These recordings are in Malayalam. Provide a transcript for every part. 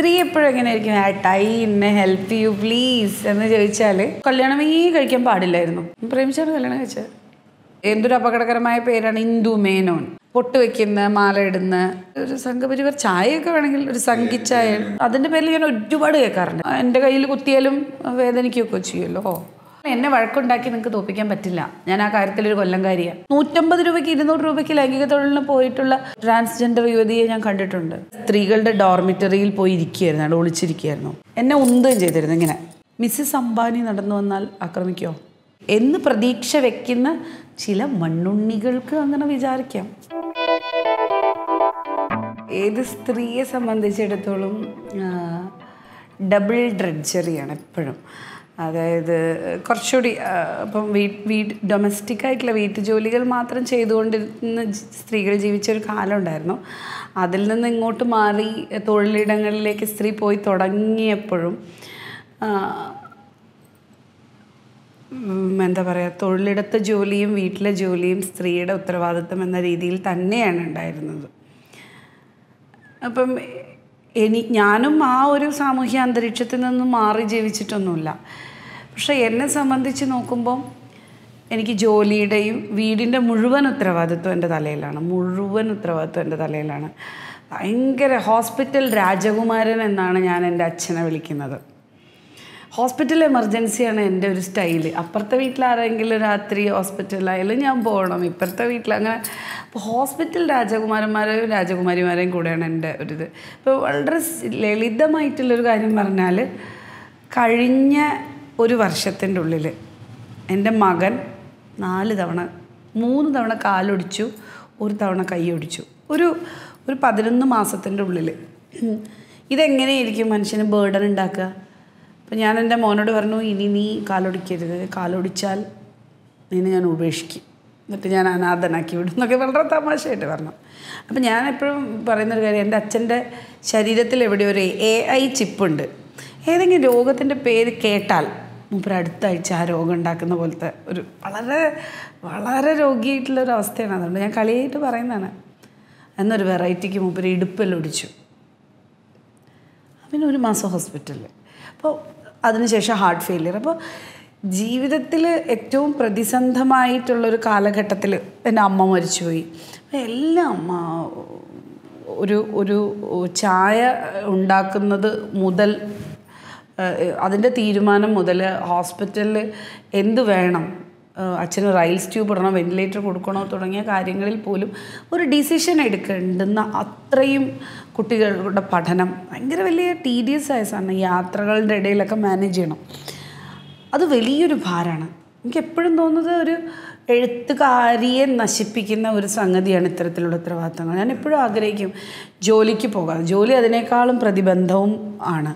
സ്ത്രീ എപ്പോഴും എങ്ങനെയായിരിക്കും ഏട്ടാ ഈ എന്നെ ഹെൽപ്പ് യു പ്ലീസ് എന്ന് ചോദിച്ചാൽ ഈ കഴിക്കാൻ പാടില്ലായിരുന്നു പ്രേമിച്ചാണ് കല്യാണം കഴിച്ചത് എന്തൊരു അപകടകരമായ പേരാണ് ഇന്ദു മേനോൻ പൊട്ട് വെക്കുന്ന മാല ഇടുന്ന ഒരു സംഘപരിവർ ചായയൊക്കെ വേണമെങ്കിൽ ഒരു സംഘിച്ചായ അതിൻ്റെ പേരിൽ ഞാൻ ഒരുപാട് കേൾക്കാറുണ്ട് എൻ്റെ കയ്യിൽ കുത്തിയാലും വേദനിക്കുകയൊക്കെ ചെയ്യുമല്ലോ എന്നെ വഴക്കുണ്ടാക്കി നിങ്ങൾക്ക് തോപ്പിക്കാൻ പറ്റില്ല ഞാൻ ആ കാര്യത്തിൽ ഒരു കൊല്ലംകാരിയാണ് നൂറ്റമ്പത് രൂപയ്ക്ക് ഇരുന്നൂറ് രൂപയ്ക്ക് ലൈംഗിക തൊഴിലിന് പോയിട്ടുള്ള ട്രാൻസ്ജെൻഡർ യുവതിയെ ഞാൻ കണ്ടിട്ടുണ്ട് സ്ത്രീകളുടെ ഡോർമിറ്ററിയിൽ പോയി ഇരിക്കുകയായിരുന്നു അവിടെ ഒളിച്ചിരിക്കുകയായിരുന്നു എന്നെ ഉന്തും ചെയ്തിരുന്നു ഇങ്ങനെ മിസ്സസ് അംബാനി നടന്നു വന്നാൽ ആക്രമിക്കോ എന്ന് പ്രതീക്ഷ വെക്കുന്ന ചില മണ്ണുണ്ണികൾക്ക് അങ്ങനെ വിചാരിക്കാം ഏത് സ്ത്രീയെ സംബന്ധിച്ചിടത്തോളം ഡബിൾ ഡ്രഡ്ജറിയാണ് എപ്പോഴും അതായത് കുറച്ചുകൂടി ഇപ്പം വീട്ട് വീട് ഡൊമസ്റ്റിക് ആയിട്ടുള്ള ജോലികൾ മാത്രം ചെയ്തുകൊണ്ടിരുന്ന സ്ത്രീകൾ ജീവിച്ചൊരു കാലമുണ്ടായിരുന്നു അതിൽ നിന്ന് ഇങ്ങോട്ട് മാറി തൊഴിലിടങ്ങളിലേക്ക് സ്ത്രീ പോയി തുടങ്ങിയപ്പോഴും എന്താ പറയുക തൊഴിലിടത്തെ ജോലിയും വീട്ടിലെ ജോലിയും സ്ത്രീയുടെ ഉത്തരവാദിത്വം എന്ന രീതിയിൽ തന്നെയാണ് ഉണ്ടായിരുന്നത് അപ്പം എനി ഞാനും ആ ഒരു സാമൂഹ്യ അന്തരീക്ഷത്തിൽ നിന്നും മാറി ജീവിച്ചിട്ടൊന്നുമില്ല പക്ഷേ എന്നെ സംബന്ധിച്ച് നോക്കുമ്പം എനിക്ക് ജോലിയുടെയും വീടിൻ്റെ മുഴുവൻ ഉത്തരവാദിത്വം എൻ്റെ തലയിലാണ് മുഴുവൻ ഉത്തരവാദിത്വം എൻ്റെ തലയിലാണ് ഭയങ്കര ഹോസ്പിറ്റൽ രാജകുമാരൻ എന്നാണ് ഞാൻ എൻ്റെ അച്ഛനെ വിളിക്കുന്നത് ഹോസ്പിറ്റൽ എമർജൻസിയാണ് എൻ്റെ ഒരു സ്റ്റൈൽ അപ്പുറത്തെ വീട്ടിലാരെങ്കിലും രാത്രി ഹോസ്പിറ്റലായാലും ഞാൻ പോകണം ഇപ്പുറത്തെ വീട്ടിൽ അങ്ങനെ അപ്പോൾ ഹോസ്പിറ്റൽ രാജകുമാരന്മാരെയും രാജകുമാരിമാരെയും കൂടെയാണ് എൻ്റെ ഇത് ഇപ്പോൾ വളരെ ലളിതമായിട്ടുള്ളൊരു കാര്യം പറഞ്ഞാൽ കഴിഞ്ഞ ഒരു വർഷത്തിൻ്റെ ഉള്ളിൽ എൻ്റെ മകൻ നാല് തവണ മൂന്ന് തവണ കാലൊടിച്ചു ഒരു തവണ കൈ ഒടിച്ചു ഒരു ഒരു പതിനൊന്ന് മാസത്തിൻ്റെ ഉള്ളിൽ ഇതെങ്ങനെയായിരിക്കും മനുഷ്യന് ബേർഡൻ ഉണ്ടാക്കുക അപ്പം ഞാൻ എൻ്റെ മോനോട് പറഞ്ഞു ഇനി നീ കാലൊടിക്കരുത് കാലൊടിച്ചാൽ നിന്നെ ഞാൻ ഉപേക്ഷിക്കും എന്നിട്ട് ഞാൻ അനാഥനാക്കി വിടും എന്നൊക്കെ വളരെ തമാശയായിട്ട് പറഞ്ഞു അപ്പം ഞാൻ എപ്പോഴും പറയുന്നൊരു കാര്യം എൻ്റെ അച്ഛൻ്റെ ശരീരത്തിൽ എവിടെ ഒരു എ ഐ ചിപ്പുണ്ട് ഏതെങ്കിലും രോഗത്തിൻ്റെ പേര് കേട്ടാൽ മൂപ്പര് അടുത്താഴ്ച ആ രോഗം ഉണ്ടാക്കുന്ന പോലത്തെ ഒരു വളരെ വളരെ രോഗിയായിട്ടുള്ള ഒരു അവസ്ഥയാണ് അതുകൊണ്ട് ഞാൻ കളിയായിട്ട് പറയുന്നതാണ് എന്നൊരു വെറൈറ്റിക്ക് മൂപ്പര് ഇടുപ്പലൊടിച്ചു പിന്നെ ഒരു മാസം ഹോസ്പിറ്റലിൽ അപ്പോൾ അതിനുശേഷം ഹാർട്ട് ഫെയിലിയർ അപ്പോൾ ജീവിതത്തിൽ ഏറ്റവും പ്രതിസന്ധമായിട്ടുള്ളൊരു കാലഘട്ടത്തിൽ എൻ്റെ അമ്മ മരിച്ചുപോയി എല്ലാം ഒരു ഒരു ചായ ഉണ്ടാക്കുന്നത് മുതൽ അതിൻ്റെ തീരുമാനം മുതൽ ഹോസ്പിറ്റലിൽ എന്ത് വേണം അച്ഛന് റൈൽസ് ട്യൂബ് ഇടണോ വെന്റിലേറ്റർ കൊടുക്കണോ തുടങ്ങിയ കാര്യങ്ങളിൽ പോലും ഒരു ഡിസിഷൻ എടുക്കേണ്ടുന്ന അത്രയും കുട്ടികളുടെ പഠനം ഭയങ്കര വലിയ ടീഡിയസ് ആയ സാധനം യാത്രകളുടെ ഇടയിലൊക്കെ മാനേജ് ചെയ്യണം അത് വലിയൊരു ഭാരമാണ് എനിക്ക് എപ്പോഴും തോന്നുന്നത് ഒരു എഴുത്തുകാരിയെ നശിപ്പിക്കുന്ന ഒരു സംഗതിയാണ് ഇത്തരത്തിലുള്ള ഉത്തരവാദിത്തങ്ങൾ ഞാൻ എപ്പോഴും ആഗ്രഹിക്കും ജോലിക്ക് പോകാം ജോലി അതിനേക്കാളും പ്രതിബന്ധവും ആണ്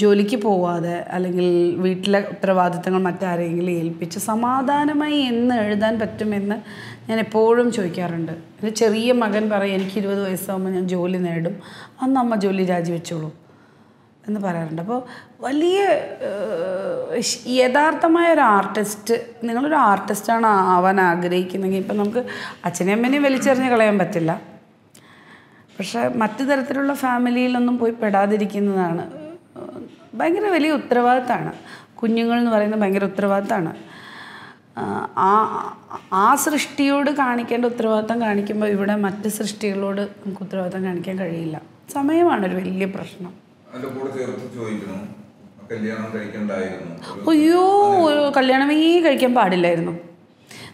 ജോലിക്ക് പോവാതെ അല്ലെങ്കിൽ വീട്ടിലെ ഉത്തരവാദിത്തങ്ങൾ മറ്റാരെങ്കിലും ഏൽപ്പിച്ച് സമാധാനമായി എന്ന് എഴുതാൻ പറ്റുമെന്ന് ഞാൻ എപ്പോഴും ചോദിക്കാറുണ്ട് എൻ്റെ ചെറിയ മകൻ പറയും എനിക്ക് ഇരുപത് വയസ്സാകുമ്പോൾ ഞാൻ ജോലി നേടും അന്ന് അമ്മ ജോലി രാജിവെച്ചോളൂ എന്ന് പറയാറുണ്ട് അപ്പോൾ വലിയ യഥാർത്ഥമായ ഒരു ആർട്ടിസ്റ്റ് നിങ്ങളൊരു ആർട്ടിസ്റ്റാണ് ആവാൻ ആഗ്രഹിക്കുന്നെങ്കിൽ ഇപ്പം നമുക്ക് അച്ഛനെയും അമ്മേനെയും വലിച്ചെറിഞ്ഞ് കളയാൻ പറ്റില്ല പക്ഷേ മറ്റു തരത്തിലുള്ള ഫാമിലിയിലൊന്നും പോയി പെടാതിരിക്കുന്നതാണ് ഭയങ്കര വലിയ ഉത്തരവാദിത്തമാണ് കുഞ്ഞുങ്ങൾ എന്ന് പറയുന്നത് ഭയങ്കര ഉത്തരവാദിത്തമാണ് ആ ആ സൃഷ്ടിയോട് കാണിക്കേണ്ട ഉത്തരവാദിത്തം കാണിക്കുമ്പോൾ ഇവിടെ മറ്റ് സൃഷ്ടികളോട് നമുക്ക് ഉത്തരവാദിത്തം കാണിക്കാൻ കഴിയില്ല സമയമാണ് ഒരു വലിയ പ്രശ്നം അയ്യോ കല്യാണമേ കഴിക്കാൻ പാടില്ലായിരുന്നു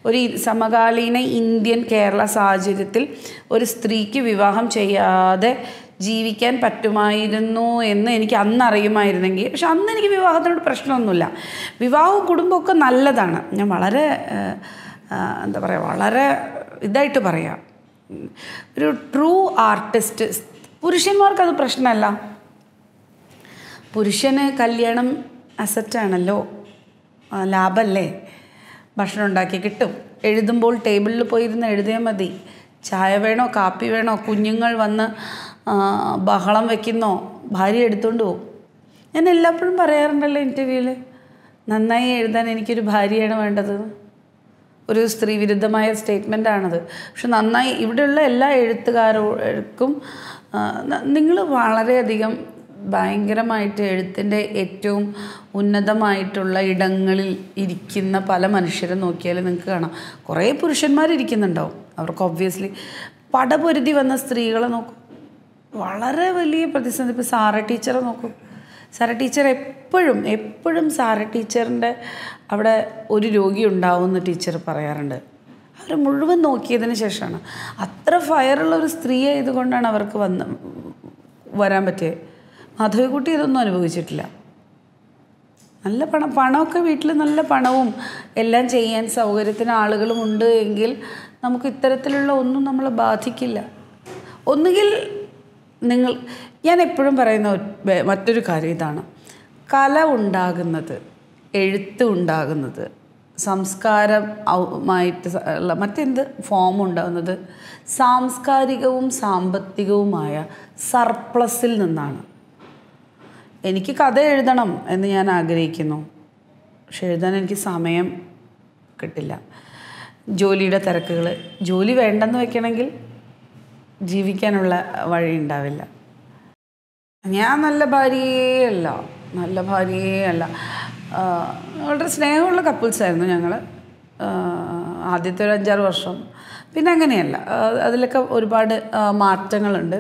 ഒരു സമകാലീന ഇന്ത്യൻ കേരള സാഹചര്യത്തിൽ ഒരു സ്ത്രീക്ക് വിവാഹം ചെയ്യാതെ ജീവിക്കാൻ പറ്റുമായിരുന്നു എന്ന് എനിക്ക് അന്ന് അറിയുമായിരുന്നെങ്കിൽ പക്ഷെ അന്ന് എനിക്ക് വിവാഹത്തിനോട് പ്രശ്നമൊന്നുമില്ല വിവാഹവും കുടുംബമൊക്കെ നല്ലതാണ് ഞാൻ വളരെ എന്താ പറയുക വളരെ ഇതായിട്ട് പറയാം ഒരു ട്രൂ ആർട്ടിസ്റ്റ് പുരുഷന്മാർക്കത് പ്രശ്നമല്ല പുരുഷന് കല്യാണം അസറ്റാണല്ലോ ലാഭമല്ലേ ഭക്ഷണം ഉണ്ടാക്കി കിട്ടും എഴുതുമ്പോൾ ടേബിളിൽ പോയിരുന്ന് എഴുതിയാൽ മതി ചായ വേണോ കാപ്പി വേണോ കുഞ്ഞുങ്ങൾ വന്ന് ബഹളം വയ്ക്കുന്നോ ഭാര്യ എടുത്തുകൊണ്ട് പോകും ഞാൻ എല്ലായ്പ്പോഴും പറയാറുണ്ടല്ലോ ഇൻ്റർവ്യൂവിൽ നന്നായി എഴുതാൻ എനിക്കൊരു ഭാര്യയാണ് വേണ്ടത് ഒരു സ്ത്രീ വിരുദ്ധമായ സ്റ്റേറ്റ്മെൻ്റ് ആണത് പക്ഷെ നന്നായി ഇവിടെയുള്ള എല്ലാ എഴുത്തുകാരോക്കും നിങ്ങൾ വളരെയധികം ഭയങ്കരമായിട്ട് എഴുത്തിൻ്റെ ഏറ്റവും ഉന്നതമായിട്ടുള്ള ഇടങ്ങളിൽ ഇരിക്കുന്ന പല മനുഷ്യരെ നോക്കിയാൽ നിങ്ങൾക്ക് കാണാം കുറേ പുരുഷന്മാരിരിക്കുന്നുണ്ടാവും അവർക്ക് ഒബ്വിയസ്ലി പടപൊരുതി വന്ന സ്ത്രീകളെ നോക്കും വളരെ വലിയ പ്രതിസന്ധി ഇപ്പോൾ സാറ ടീച്ചറെ നോക്കും സാറ ടീച്ചർ എപ്പോഴും എപ്പോഴും സാറ ടീച്ചറിൻ്റെ അവിടെ ഒരു രോഗി ഉണ്ടാവുമെന്ന് ടീച്ചർ പറയാറുണ്ട് അവർ മുഴുവൻ നോക്കിയതിന് ശേഷമാണ് അത്ര ഫയറുള്ള ഒരു സ്ത്രീ ആയതുകൊണ്ടാണ് അവർക്ക് വന്ന് വരാൻ പറ്റിയത് മാധവിക്കുട്ടി ഇതൊന്നും അനുഭവിച്ചിട്ടില്ല നല്ല പണം പണമൊക്കെ വീട്ടിൽ നല്ല പണവും എല്ലാം ചെയ്യാൻ സൗകര്യത്തിന് ആളുകളും ഉണ്ട് എങ്കിൽ നമുക്ക് ഇത്തരത്തിലുള്ള ഒന്നും നമ്മളെ ബാധിക്കില്ല ഒന്നുകിൽ നിങ്ങൾ ഞാൻ എപ്പോഴും പറയുന്ന മറ്റൊരു കാര്യം ഇതാണ് കല ഉണ്ടാകുന്നത് എഴുത്ത് ഉണ്ടാകുന്നത് സംസ്കാരമായിട്ട് ഉള്ള മറ്റെന്ത് ഫോം ഉണ്ടാകുന്നത് സാംസ്കാരികവും സാമ്പത്തികവുമായ സർപ്ലസിൽ നിന്നാണ് എനിക്ക് കഥ എഴുതണം എന്ന് ഞാൻ ആഗ്രഹിക്കുന്നു പക്ഷെ എഴുതാൻ എനിക്ക് സമയം കിട്ടില്ല ജോലിയുടെ തിരക്കുകൾ ജോലി വേണ്ടെന്ന് വെക്കണമെങ്കിൽ ജീവിക്കാനുള്ള വഴി ഉണ്ടാവില്ല ഞാൻ നല്ല ഭാര്യയേ അല്ല നല്ല ഭാര്യയേ അല്ല വളരെ സ്നേഹമുള്ള കപ്പിൾസ് ആയിരുന്നു ഞങ്ങൾ ആദ്യത്തെ ഒരു അഞ്ചാറ് വർഷം പിന്നെ അങ്ങനെയല്ല അതിലൊക്കെ ഒരുപാട് മാറ്റങ്ങളുണ്ട്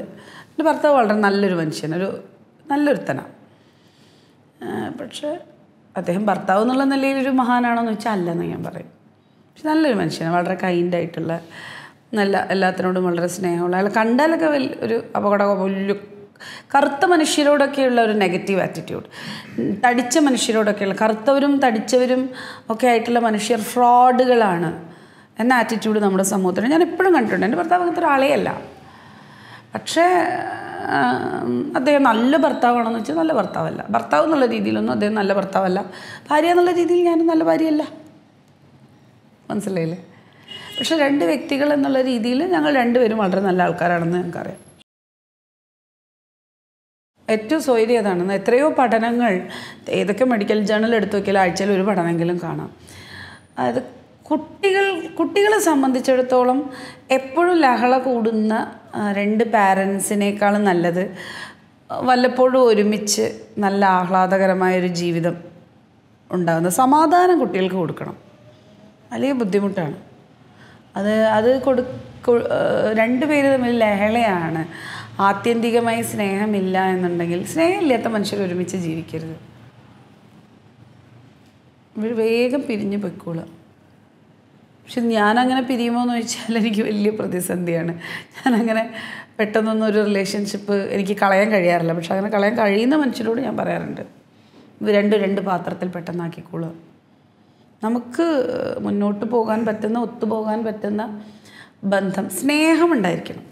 എൻ്റെ ഭർത്താവ് വളരെ നല്ലൊരു മനുഷ്യൻ ഒരു നല്ലൊരുത്തനാണ് പക്ഷേ അദ്ദേഹം ഭർത്താവ് എന്നുള്ള നിലയിൽ ഒരു മഹാനാണോ എന്ന് വെച്ചാൽ അല്ലെന്ന് ഞാൻ പറയും പക്ഷെ നല്ലൊരു മനുഷ്യനാണ് വളരെ കൈൻഡായിട്ടുള്ള നല്ല എല്ലാത്തിനോടും വളരെ സ്നേഹമുള്ള അയാൾ കണ്ടാലൊക്കെ വലിയ ഒരു അപകട വലിയ കറുത്ത മനുഷ്യരോടൊക്കെയുള്ള ഒരു നെഗറ്റീവ് ആറ്റിറ്റ്യൂഡ് തടിച്ച മനുഷ്യരോടൊക്കെയുള്ള കറുത്തവരും തടിച്ചവരും ഒക്കെ ആയിട്ടുള്ള മനുഷ്യർ ഫ്രോഡുകളാണ് എന്ന ആറ്റിറ്റ്യൂഡ് നമ്മുടെ സമൂഹത്തിന് ഞാൻ എപ്പോഴും കണ്ടിട്ടുണ്ട് എൻ്റെ ഭർത്താവ് അങ്ങനത്തെ ഒരാളെയല്ല പക്ഷേ അദ്ദേഹം നല്ല ഭർത്താവാണെന്ന് വെച്ചാൽ നല്ല ഭർത്താവല്ല ഭർത്താവ് എന്നുള്ള രീതിയിലൊന്നും അദ്ദേഹം നല്ല ഭർത്താവല്ല ഭാര്യ എന്നുള്ള രീതിയിൽ ഞാനും നല്ല ഭാര്യയല്ല മനസ്സിലായില്ലേ പക്ഷെ രണ്ട് വ്യക്തികൾ എന്നുള്ള രീതിയിൽ ഞങ്ങൾ രണ്ടുപേരും വളരെ നല്ല ആൾക്കാരാണെന്ന് ഞങ്ങൾക്കറിയാം ഏറ്റവും സ്വൈര്യം അതാണെന്ന് എത്രയോ പഠനങ്ങൾ ഏതൊക്കെ മെഡിക്കൽ ജേണൽ എടുത്തു വയ്ക്കൽ ആഴ്ചയിൽ ഒരു പഠനമെങ്കിലും കാണാം അത് കുട്ടികൾ കുട്ടികളെ സംബന്ധിച്ചിടത്തോളം എപ്പോഴും ലഹള കൂടുന്ന രണ്ട് പാരൻസിനേക്കാളും നല്ലത് വല്ലപ്പോഴും ഒരുമിച്ച് നല്ല ആഹ്ലാദകരമായൊരു ജീവിതം ഉണ്ടാകുന്ന സമാധാനം കുട്ടികൾക്ക് കൊടുക്കണം വലിയ ബുദ്ധിമുട്ടാണ് അത് അത് കൊടു രണ്ടു പേര് തമ്മിൽ ലഹളയാണ് ആത്യന്തികമായി സ്നേഹമില്ല എന്നുണ്ടെങ്കിൽ സ്നേഹമില്ലാത്ത മനുഷ്യർ ഒരുമിച്ച് ജീവിക്കരുത് ഇവർ വേഗം പിരിഞ്ഞു പൊയ്ക്കോളുക പക്ഷെ ഞാനങ്ങനെ പിരിയുമോ എന്ന് ചോദിച്ചാൽ എനിക്ക് വലിയ പ്രതിസന്ധിയാണ് ഞാനങ്ങനെ പെട്ടെന്നൊന്നും ഒരു റിലേഷൻഷിപ്പ് എനിക്ക് കളയാൻ കഴിയാറില്ല പക്ഷെ അങ്ങനെ കളയാൻ കഴിയുന്ന മനുഷ്യരോട് ഞാൻ പറയാറുണ്ട് ഇത് രണ്ട് രണ്ട് പാത്രത്തിൽ പെട്ടെന്നാക്കിക്കോളുക നമുക്ക് മുന്നോട്ട് പോകാൻ പറ്റുന്ന ഒത്തുപോകാൻ പറ്റുന്ന ബന്ധം സ്നേഹമുണ്ടായിരിക്കണം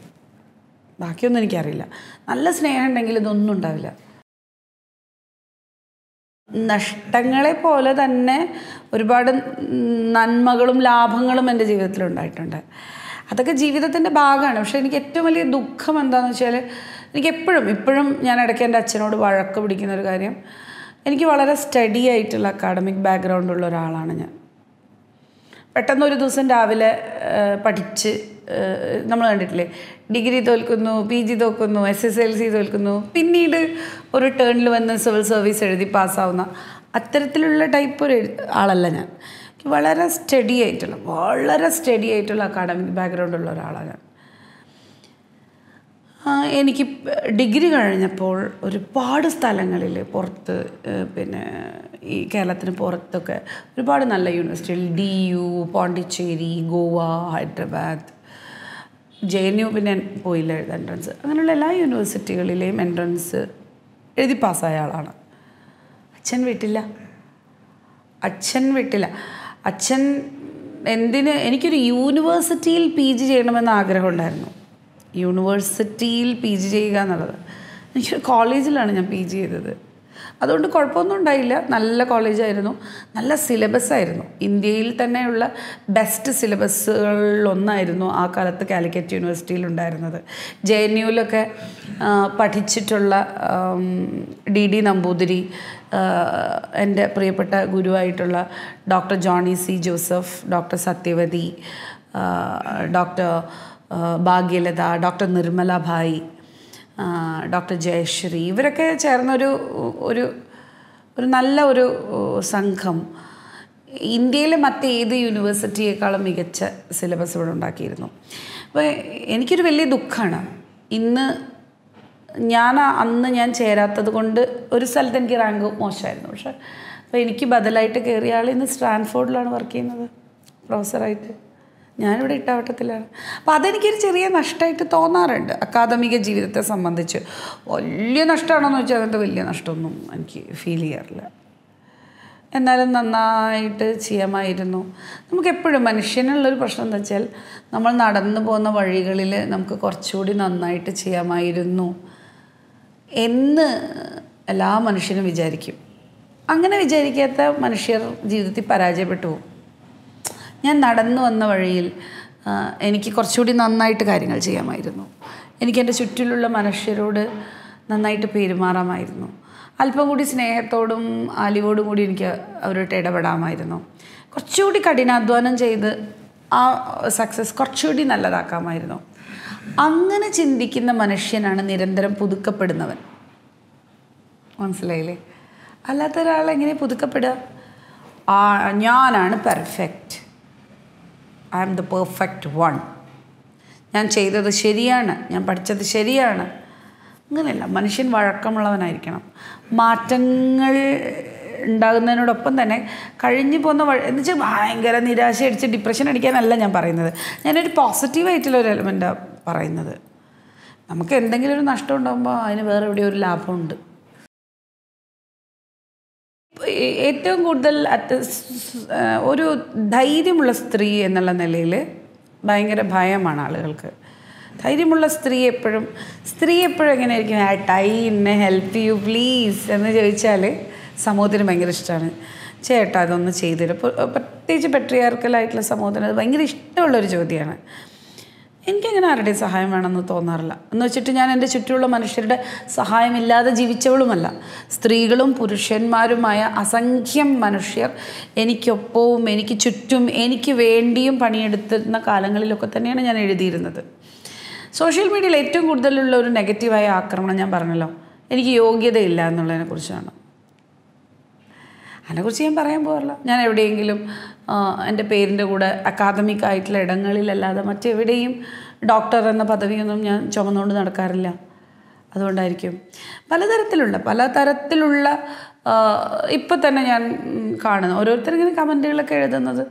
ബാക്കിയൊന്നും എനിക്കറിയില്ല നല്ല സ്നേഹം ഉണ്ടെങ്കിൽ ഇതൊന്നും ഉണ്ടാവില്ല നഷ്ടങ്ങളെ പോലെ തന്നെ ഒരുപാട് നന്മകളും ലാഭങ്ങളും എൻ്റെ ജീവിതത്തിൽ ഉണ്ടായിട്ടുണ്ട് അതൊക്കെ ജീവിതത്തിൻ്റെ ഭാഗമാണ് പക്ഷേ എനിക്ക് ഏറ്റവും വലിയ ദുഃഖം എന്താണെന്ന് വെച്ചാൽ എനിക്ക് എപ്പോഴും ഇപ്പോഴും ഞാൻ ഇടയ്ക്ക് എൻ്റെ അച്ഛനോട് വഴക്ക് പിടിക്കുന്ന ഒരു കാര്യം എനിക്ക് വളരെ സ്റ്റഡി ആയിട്ടുള്ള അക്കാഡമിക് ബാക്ക്ഗ്രൗണ്ട് ഉള്ള ഒരാളാണ് ഞാൻ പെട്ടെന്ന് ഒരു ദിവസം രാവിലെ പഠിച്ച് നമ്മൾ കണ്ടിട്ടില്ലേ ഡിഗ്രി തോൽക്കുന്നു പി ജി തോൽക്കുന്നു എസ് എസ് എൽ സി തോൽക്കുന്നു പിന്നീട് ഒരു ടേണിൽ വന്ന് സിവിൽ സർവീസ് എഴുതി പാസ്സാവുന്ന അത്തരത്തിലുള്ള ടൈപ്പ് ഒരു ആളല്ല ഞാൻ വളരെ സ്റ്റഡി ആയിട്ടുള്ള വളരെ സ്റ്റഡി ആയിട്ടുള്ള അക്കാഡമിക് ബാക്ക്ഗ്രൗണ്ട് ഉള്ള ഒരാളാണ് ഞാൻ എനിക്ക് ഡിഗ്രി കഴിഞ്ഞപ്പോൾ ഒരുപാട് സ്ഥലങ്ങളിൽ പുറത്ത് പിന്നെ ഈ കേരളത്തിന് പുറത്തൊക്കെ ഒരുപാട് നല്ല യൂണിവേഴ്സിറ്റികൾ D U Pondicherry Goa Hyderabad J N U പിന്നെ പോയില്ല എൻട്രൻസ് അങ്ങനെയുള്ള എല്ലാ യൂണിവേഴ്സിറ്റികളിലെയും എൻട്രൻസ് എഴുതി പാസ്സായ ആളാണ് അച്ഛൻ വീട്ടില്ല അച്ഛൻ വീട്ടില്ല അച്ഛൻ എന്തിന് എനിക്കൊരു യൂണിവേഴ്സിറ്റിയിൽ പി ജി ചെയ്യണമെന്ന് ആഗ്രഹമുണ്ടായിരുന്നു യൂണിവേഴ്സിറ്റിയിൽ പി ജി ചെയ്യുക എന്നുള്ളത് എനിക്കൊരു കോളേജിലാണ് ഞാൻ പി ജി ചെയ്തത് അതുകൊണ്ട് കുഴപ്പമൊന്നും ഉണ്ടായില്ല നല്ല കോളേജായിരുന്നു നല്ല സിലബസ് ആയിരുന്നു ഇന്ത്യയിൽ തന്നെയുള്ള ബെസ്റ്റ് സിലബസുകളിലൊന്നായിരുന്നു ആ കാലത്ത് കാലിക്കറ്റ് യൂണിവേഴ്സിറ്റിയിൽ ഉണ്ടായിരുന്നത് ജെ എൻ യുവിലൊക്കെ പഠിച്ചിട്ടുള്ള ഡി ഡി നമ്പൂതിരി എൻ്റെ പ്രിയപ്പെട്ട ഗുരുവായിട്ടുള്ള doctor Johny C Joseph doctor Sathyavathi doctor Bhagyalatha doctor Nirmala Bhai doctor Jayasree ഇവരൊക്കെ ചേർന്നൊരു ഒരു ഒരു നല്ല ഒരു സംഘം ഇന്ത്യയിലെ മറ്റേത് യൂണിവേഴ്സിറ്റിയേക്കാളും മികച്ച സിലബസ് ഇവിടെ ഉണ്ടാക്കിയിരുന്നു അപ്പോൾ എനിക്കൊരു വലിയ ദുഃഖമാണ് ഇന്ന് ഞാൻ അന്ന് ഞാൻ ചേരാത്തത് കൊണ്ട് ഒരു സ്ഥലത്ത് എനിക്ക് റാങ്ക് മോശമായിരുന്നു പക്ഷേ അപ്പോൾ എനിക്ക് ബദലായിട്ട് കയറിയ ആൾ ഇന്ന് സ്റ്റാൻഫോർഡിലാണ് വർക്ക് ചെയ്യുന്നത് പ്രൊഫസറായിട്ട് ഞാനിവിടെ ഇട്ടാവട്ടത്തിലാണ് അപ്പോൾ അതെനിക്കൊരു ചെറിയ നഷ്ടമായിട്ട് തോന്നാറുണ്ട് അക്കാദമിക ജീവിതത്തെ സംബന്ധിച്ച് വലിയ എന്ന് വെച്ചാൽ അങ്ങനത്തെ വലിയ നഷ്ടമൊന്നും എനിക്ക് ഫീൽ ചെയ്യാറില്ല എന്നാലും നന്നായിട്ട് ചെയ്യാമായിരുന്നു നമുക്കെപ്പോഴും മനുഷ്യനുള്ളൊരു പ്രശ്നം എന്താ വെച്ചാൽ നമ്മൾ നടന്നു പോകുന്ന വഴികളിൽ നമുക്ക് കുറച്ചുകൂടി നന്നായിട്ട് ചെയ്യാമായിരുന്നു എന്ന് എല്ലാ മനുഷ്യനും വിചാരിക്കും അങ്ങനെ വിചാരിക്കാത്ത മനുഷ്യർ ജീവിതത്തിൽ പരാജയപ്പെട്ടു പോകും ഞാൻ നടന്നു വന്ന വഴിയിൽ എനിക്ക് കുറച്ചുകൂടി നന്നായിട്ട് കാര്യങ്ങൾ ചെയ്യാമായിരുന്നു എനിക്ക് എൻ്റെ ചുറ്റിലുള്ള മനുഷ്യരോട് നന്നായിട്ട് പെരുമാറാമായിരുന്നു അല്പം കൂടി സ്നേഹത്തോടും ആലിവോടും കൂടി എനിക്ക് അവരോട് ഇടപെടാമായിരുന്നു കുറച്ചുകൂടി കഠിനാധ്വാനം ചെയ്ത് ആ സക്സസ് കുറച്ചുകൂടി നല്ലതാക്കാമായിരുന്നു അങ്ങനെ ചിന്തിക്കുന്ന മനുഷ്യനാണ് നിരന്തരം പുതുക്കപ്പെടുന്നവൻ മനസ്സിലായില്ലേ അല്ലാത്ത ഒരാളെങ്ങനെ പുതുക്കപ്പെടുക ഞാനാണ് perfect I am the perfect one ഞാൻ ചെയ്തത് ശരിയാണ് ഞാൻ പഠിച്ചത് ശരിയാണ് അങ്ങനെയല്ല മനുഷ്യൻ വഴക്കമുള്ളവനായിരിക്കണം മാറ്റങ്ങൾ ഉണ്ടാകുന്നതിനോടൊപ്പം തന്നെ കഴിഞ്ഞു പോകുന്ന വഴി എന്ന് വെച്ചാൽ ഭയങ്കര നിരാശ അടിച്ച് ഡിപ്രഷൻ അടിക്കാനല്ല ഞാൻ പറയുന്നത് ഞാനൊരു പോസിറ്റീവായിട്ടുള്ള ഒരു എലമെൻറ്റാണ് പറയുന്നത് നമുക്ക് എന്തെങ്കിലും ഒരു നഷ്ടം ഉണ്ടാകുമ്പോൾ അതിന് വേറെ എവിടെയോ ഒരു ലാഭമുണ്ട് ഏറ്റവും കൂടുതൽ അത് ഒരു ധൈര്യമുള്ള സ്ത്രീ എന്നുള്ള നിലയിൽ ഭയങ്കര ഭയമാണ് ആളുകൾക്ക് ധൈര്യമുള്ള സ്ത്രീ എപ്പോഴും സ്ത്രീ എപ്പോഴും എങ്ങനെ ആയിരിക്കും ആട്ട് ഐ എന്നെ ഹെൽപ്പ് യു പ്ലീസ് എന്ന് ചോദിച്ചാൽ സമൂഹത്തിന് ഭയങ്കര ഇഷ്ടമാണ് ചേട്ടാ അതൊന്ന് തരും പ്രത്യേകിച്ച് പെട്രിയാർക്കലായിട്ടുള്ള സമൂഹത്തിന് അത് ഭയങ്കര ഇഷ്ടമുള്ളൊരു ചോദ്യമാണ് എനിക്കങ്ങനെ ആരുടെയും സഹായം വേണമെന്ന് തോന്നാറില്ല എന്ന് വെച്ചിട്ട് ഞാൻ എൻ്റെ ചുറ്റുമുള്ള മനുഷ്യരുടെ സഹായമില്ലാതെ ജീവിച്ചവളുമല്ല സ്ത്രീകളും പുരുഷന്മാരുമായ അസംഖ്യം മനുഷ്യർ എനിക്കൊപ്പവും എനിക്ക് ചുറ്റും എനിക്ക് വേണ്ടിയും പണിയെടുത്തിരുന്ന കാലങ്ങളിലൊക്കെ തന്നെയാണ് ഞാൻ എഴുതിയിരുന്നത് സോഷ്യൽ മീഡിയയിൽ ഏറ്റവും കൂടുതലുള്ള ഒരു നെഗറ്റീവായ ആക്രമണം ഞാൻ പറഞ്ഞല്ലോ എനിക്ക് യോഗ്യതയില്ല എന്നുള്ളതിനെക്കുറിച്ചാണ് അതിനെക്കുറിച്ച് ഞാൻ പറയാൻ പോകാറില്ല ഞാൻ എവിടെയെങ്കിലും എൻ്റെ പേരിൻ്റെ കൂടെ അക്കാദമിക് ആയിട്ടുള്ള ഇടങ്ങളിലല്ലാതെ മറ്റെവിടെയും ഡോക്ടർ എന്ന പദവിയൊന്നും ഞാൻ ചുമന്നുകൊണ്ട് നടക്കാറില്ല അതുകൊണ്ടായിരിക്കും പലതരത്തിലുള്ള പലതരത്തിലുള്ള ഇപ്പം തന്നെ ഞാൻ കാണുന്നു ഓരോരുത്തരിങ്ങനെ കമൻറ്റുകളൊക്കെ എഴുതുന്നത്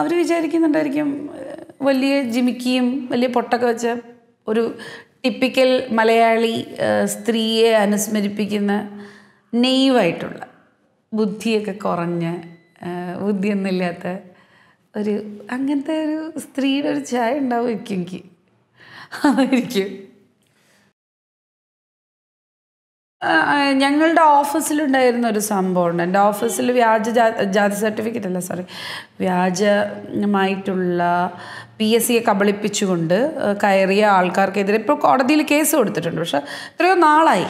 അവർ വിചാരിക്കുന്നുണ്ടായിരിക്കും വലിയ ജിമിക്കിയും വലിയ പൊട്ടൊക്കെ വെച്ച ഒരു ടിപ്പിക്കൽ മലയാളി സ്ത്രീയെ അനുസ്മരിപ്പിക്കുന്ന നെയ്വായിട്ടുള്ള ബുദ്ധിയൊക്കെ കുറഞ്ഞ് ബുദ്ധിയൊന്നുമില്ലാത്ത ഒരു അങ്ങനത്തെ ഒരു സ്ത്രീയുടെ ഒരു ചായ ഉണ്ടാവും എനിക്ക് അതായിരിക്കും ഞങ്ങളുടെ ഓഫീസിലുണ്ടായിരുന്ന ഒരു സംഭവമുണ്ട് എൻ്റെ ഓഫീസിൽ വ്യാജ ജാതി സർട്ടിഫിക്കറ്റ് അല്ല സോറി വ്യാജമായിട്ടുള്ള പി എസ് സിയെ കബളിപ്പിച്ചുകൊണ്ട് കയറിയ ആൾക്കാർക്കെതിരെ ഇപ്പോൾ കോടതിയിൽ കേസ് കൊടുത്തിട്ടുണ്ട് പക്ഷേ എത്രയോ നാളായി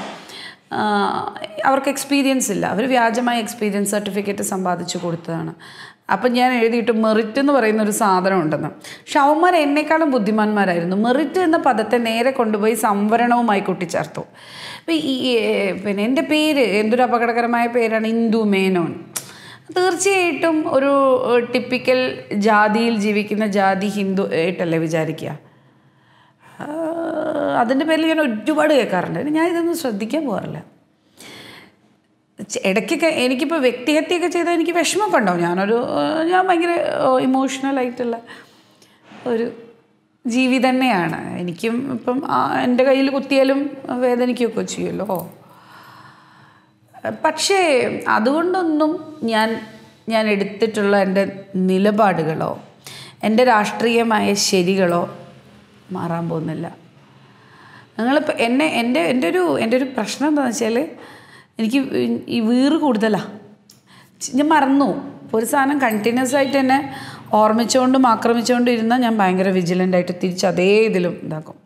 അവർക്ക് എക്സ്പീരിയൻസ് ഇല്ല അവർ വ്യാജമായ എക്സ്പീരിയൻസ് സർട്ടിഫിക്കറ്റ് സമ്പാദിച്ചു കൊടുത്തതാണ് അപ്പം ഞാൻ എഴുതിയിട്ട് മെറിറ്റ് എന്ന് പറയുന്ന ഒരു സാധനം ഉണ്ടെന്ന് പക്ഷെ അവന്മാർ എന്നെക്കാളും ബുദ്ധിമാന്മാരായിരുന്നു മെറിറ്റ് എന്ന പദത്തെ നേരെ കൊണ്ടുപോയി സംവരണവുമായി കൂട്ടിച്ചേർത്തു അപ്പം ഈ പിന്നെ എൻ്റെ പേര് എന്തൊരു അപകടകരമായ പേരാണ് ഇന്ദു മേനോൻ തീർച്ചയായിട്ടും ഒരു ടിപ്പിക്കൽ ജാതിയിൽ ജീവിക്കുന്ന ജാതി ഹിന്ദു ആയിട്ടല്ലേ വിചാരിക്കുക അതിൻ്റെ പേരിൽ ഞാൻ ഒരുപാട് കേൾക്കാറുണ്ട് ഞാൻ ഇതൊന്നും ശ്രദ്ധിക്കാൻ പോകാറില്ല ഇടയ്ക്കൊക്കെ എനിക്കിപ്പോൾ വ്യക്തിഹത്യയൊക്കെ ചെയ്താൽ എനിക്ക് വിഷമം കണ്ടോ ഞാനൊരു ഞാൻ ഭയങ്കര ഇമോഷണലായിട്ടുള്ള ഒരു ജീവി തന്നെയാണ് എനിക്കും ഇപ്പം എൻ്റെ കയ്യിൽ കുത്തിയാലും വേദനിക്കുകയൊക്കെ ചെയ്യുമല്ലോ പക്ഷേ അതുകൊണ്ടൊന്നും ഞാൻ ഞാൻ എടുത്തിട്ടുള്ള എൻ്റെ നിലപാടുകളോ എൻ്റെ രാഷ്ട്രീയമായ ശരികളോ മാറാൻ പോകുന്നില്ല ഞങ്ങളിപ്പോൾ എന്നെ എൻ്റെ എൻ്റെ ഒരു എൻ്റെ ഒരു പ്രശ്നം എന്താണെന്ന് വെച്ചാൽ എനിക്ക് ഈ വീറ് കൂടുതലാണ് ഞാൻ മറന്നു ഒരു സാധനം കണ്ടിന്യൂസ് ആയിട്ട് എന്നെ ഓർമ്മിച്ചുകൊണ്ടും ആക്രമിച്ചുകൊണ്ടും ഇരുന്നാൽ ഞാൻ ഭയങ്കര വിജിലൻ്റ് ആയിട്ട് തിരിച്ച് അതേ ഇതിലും ഇതാക്കും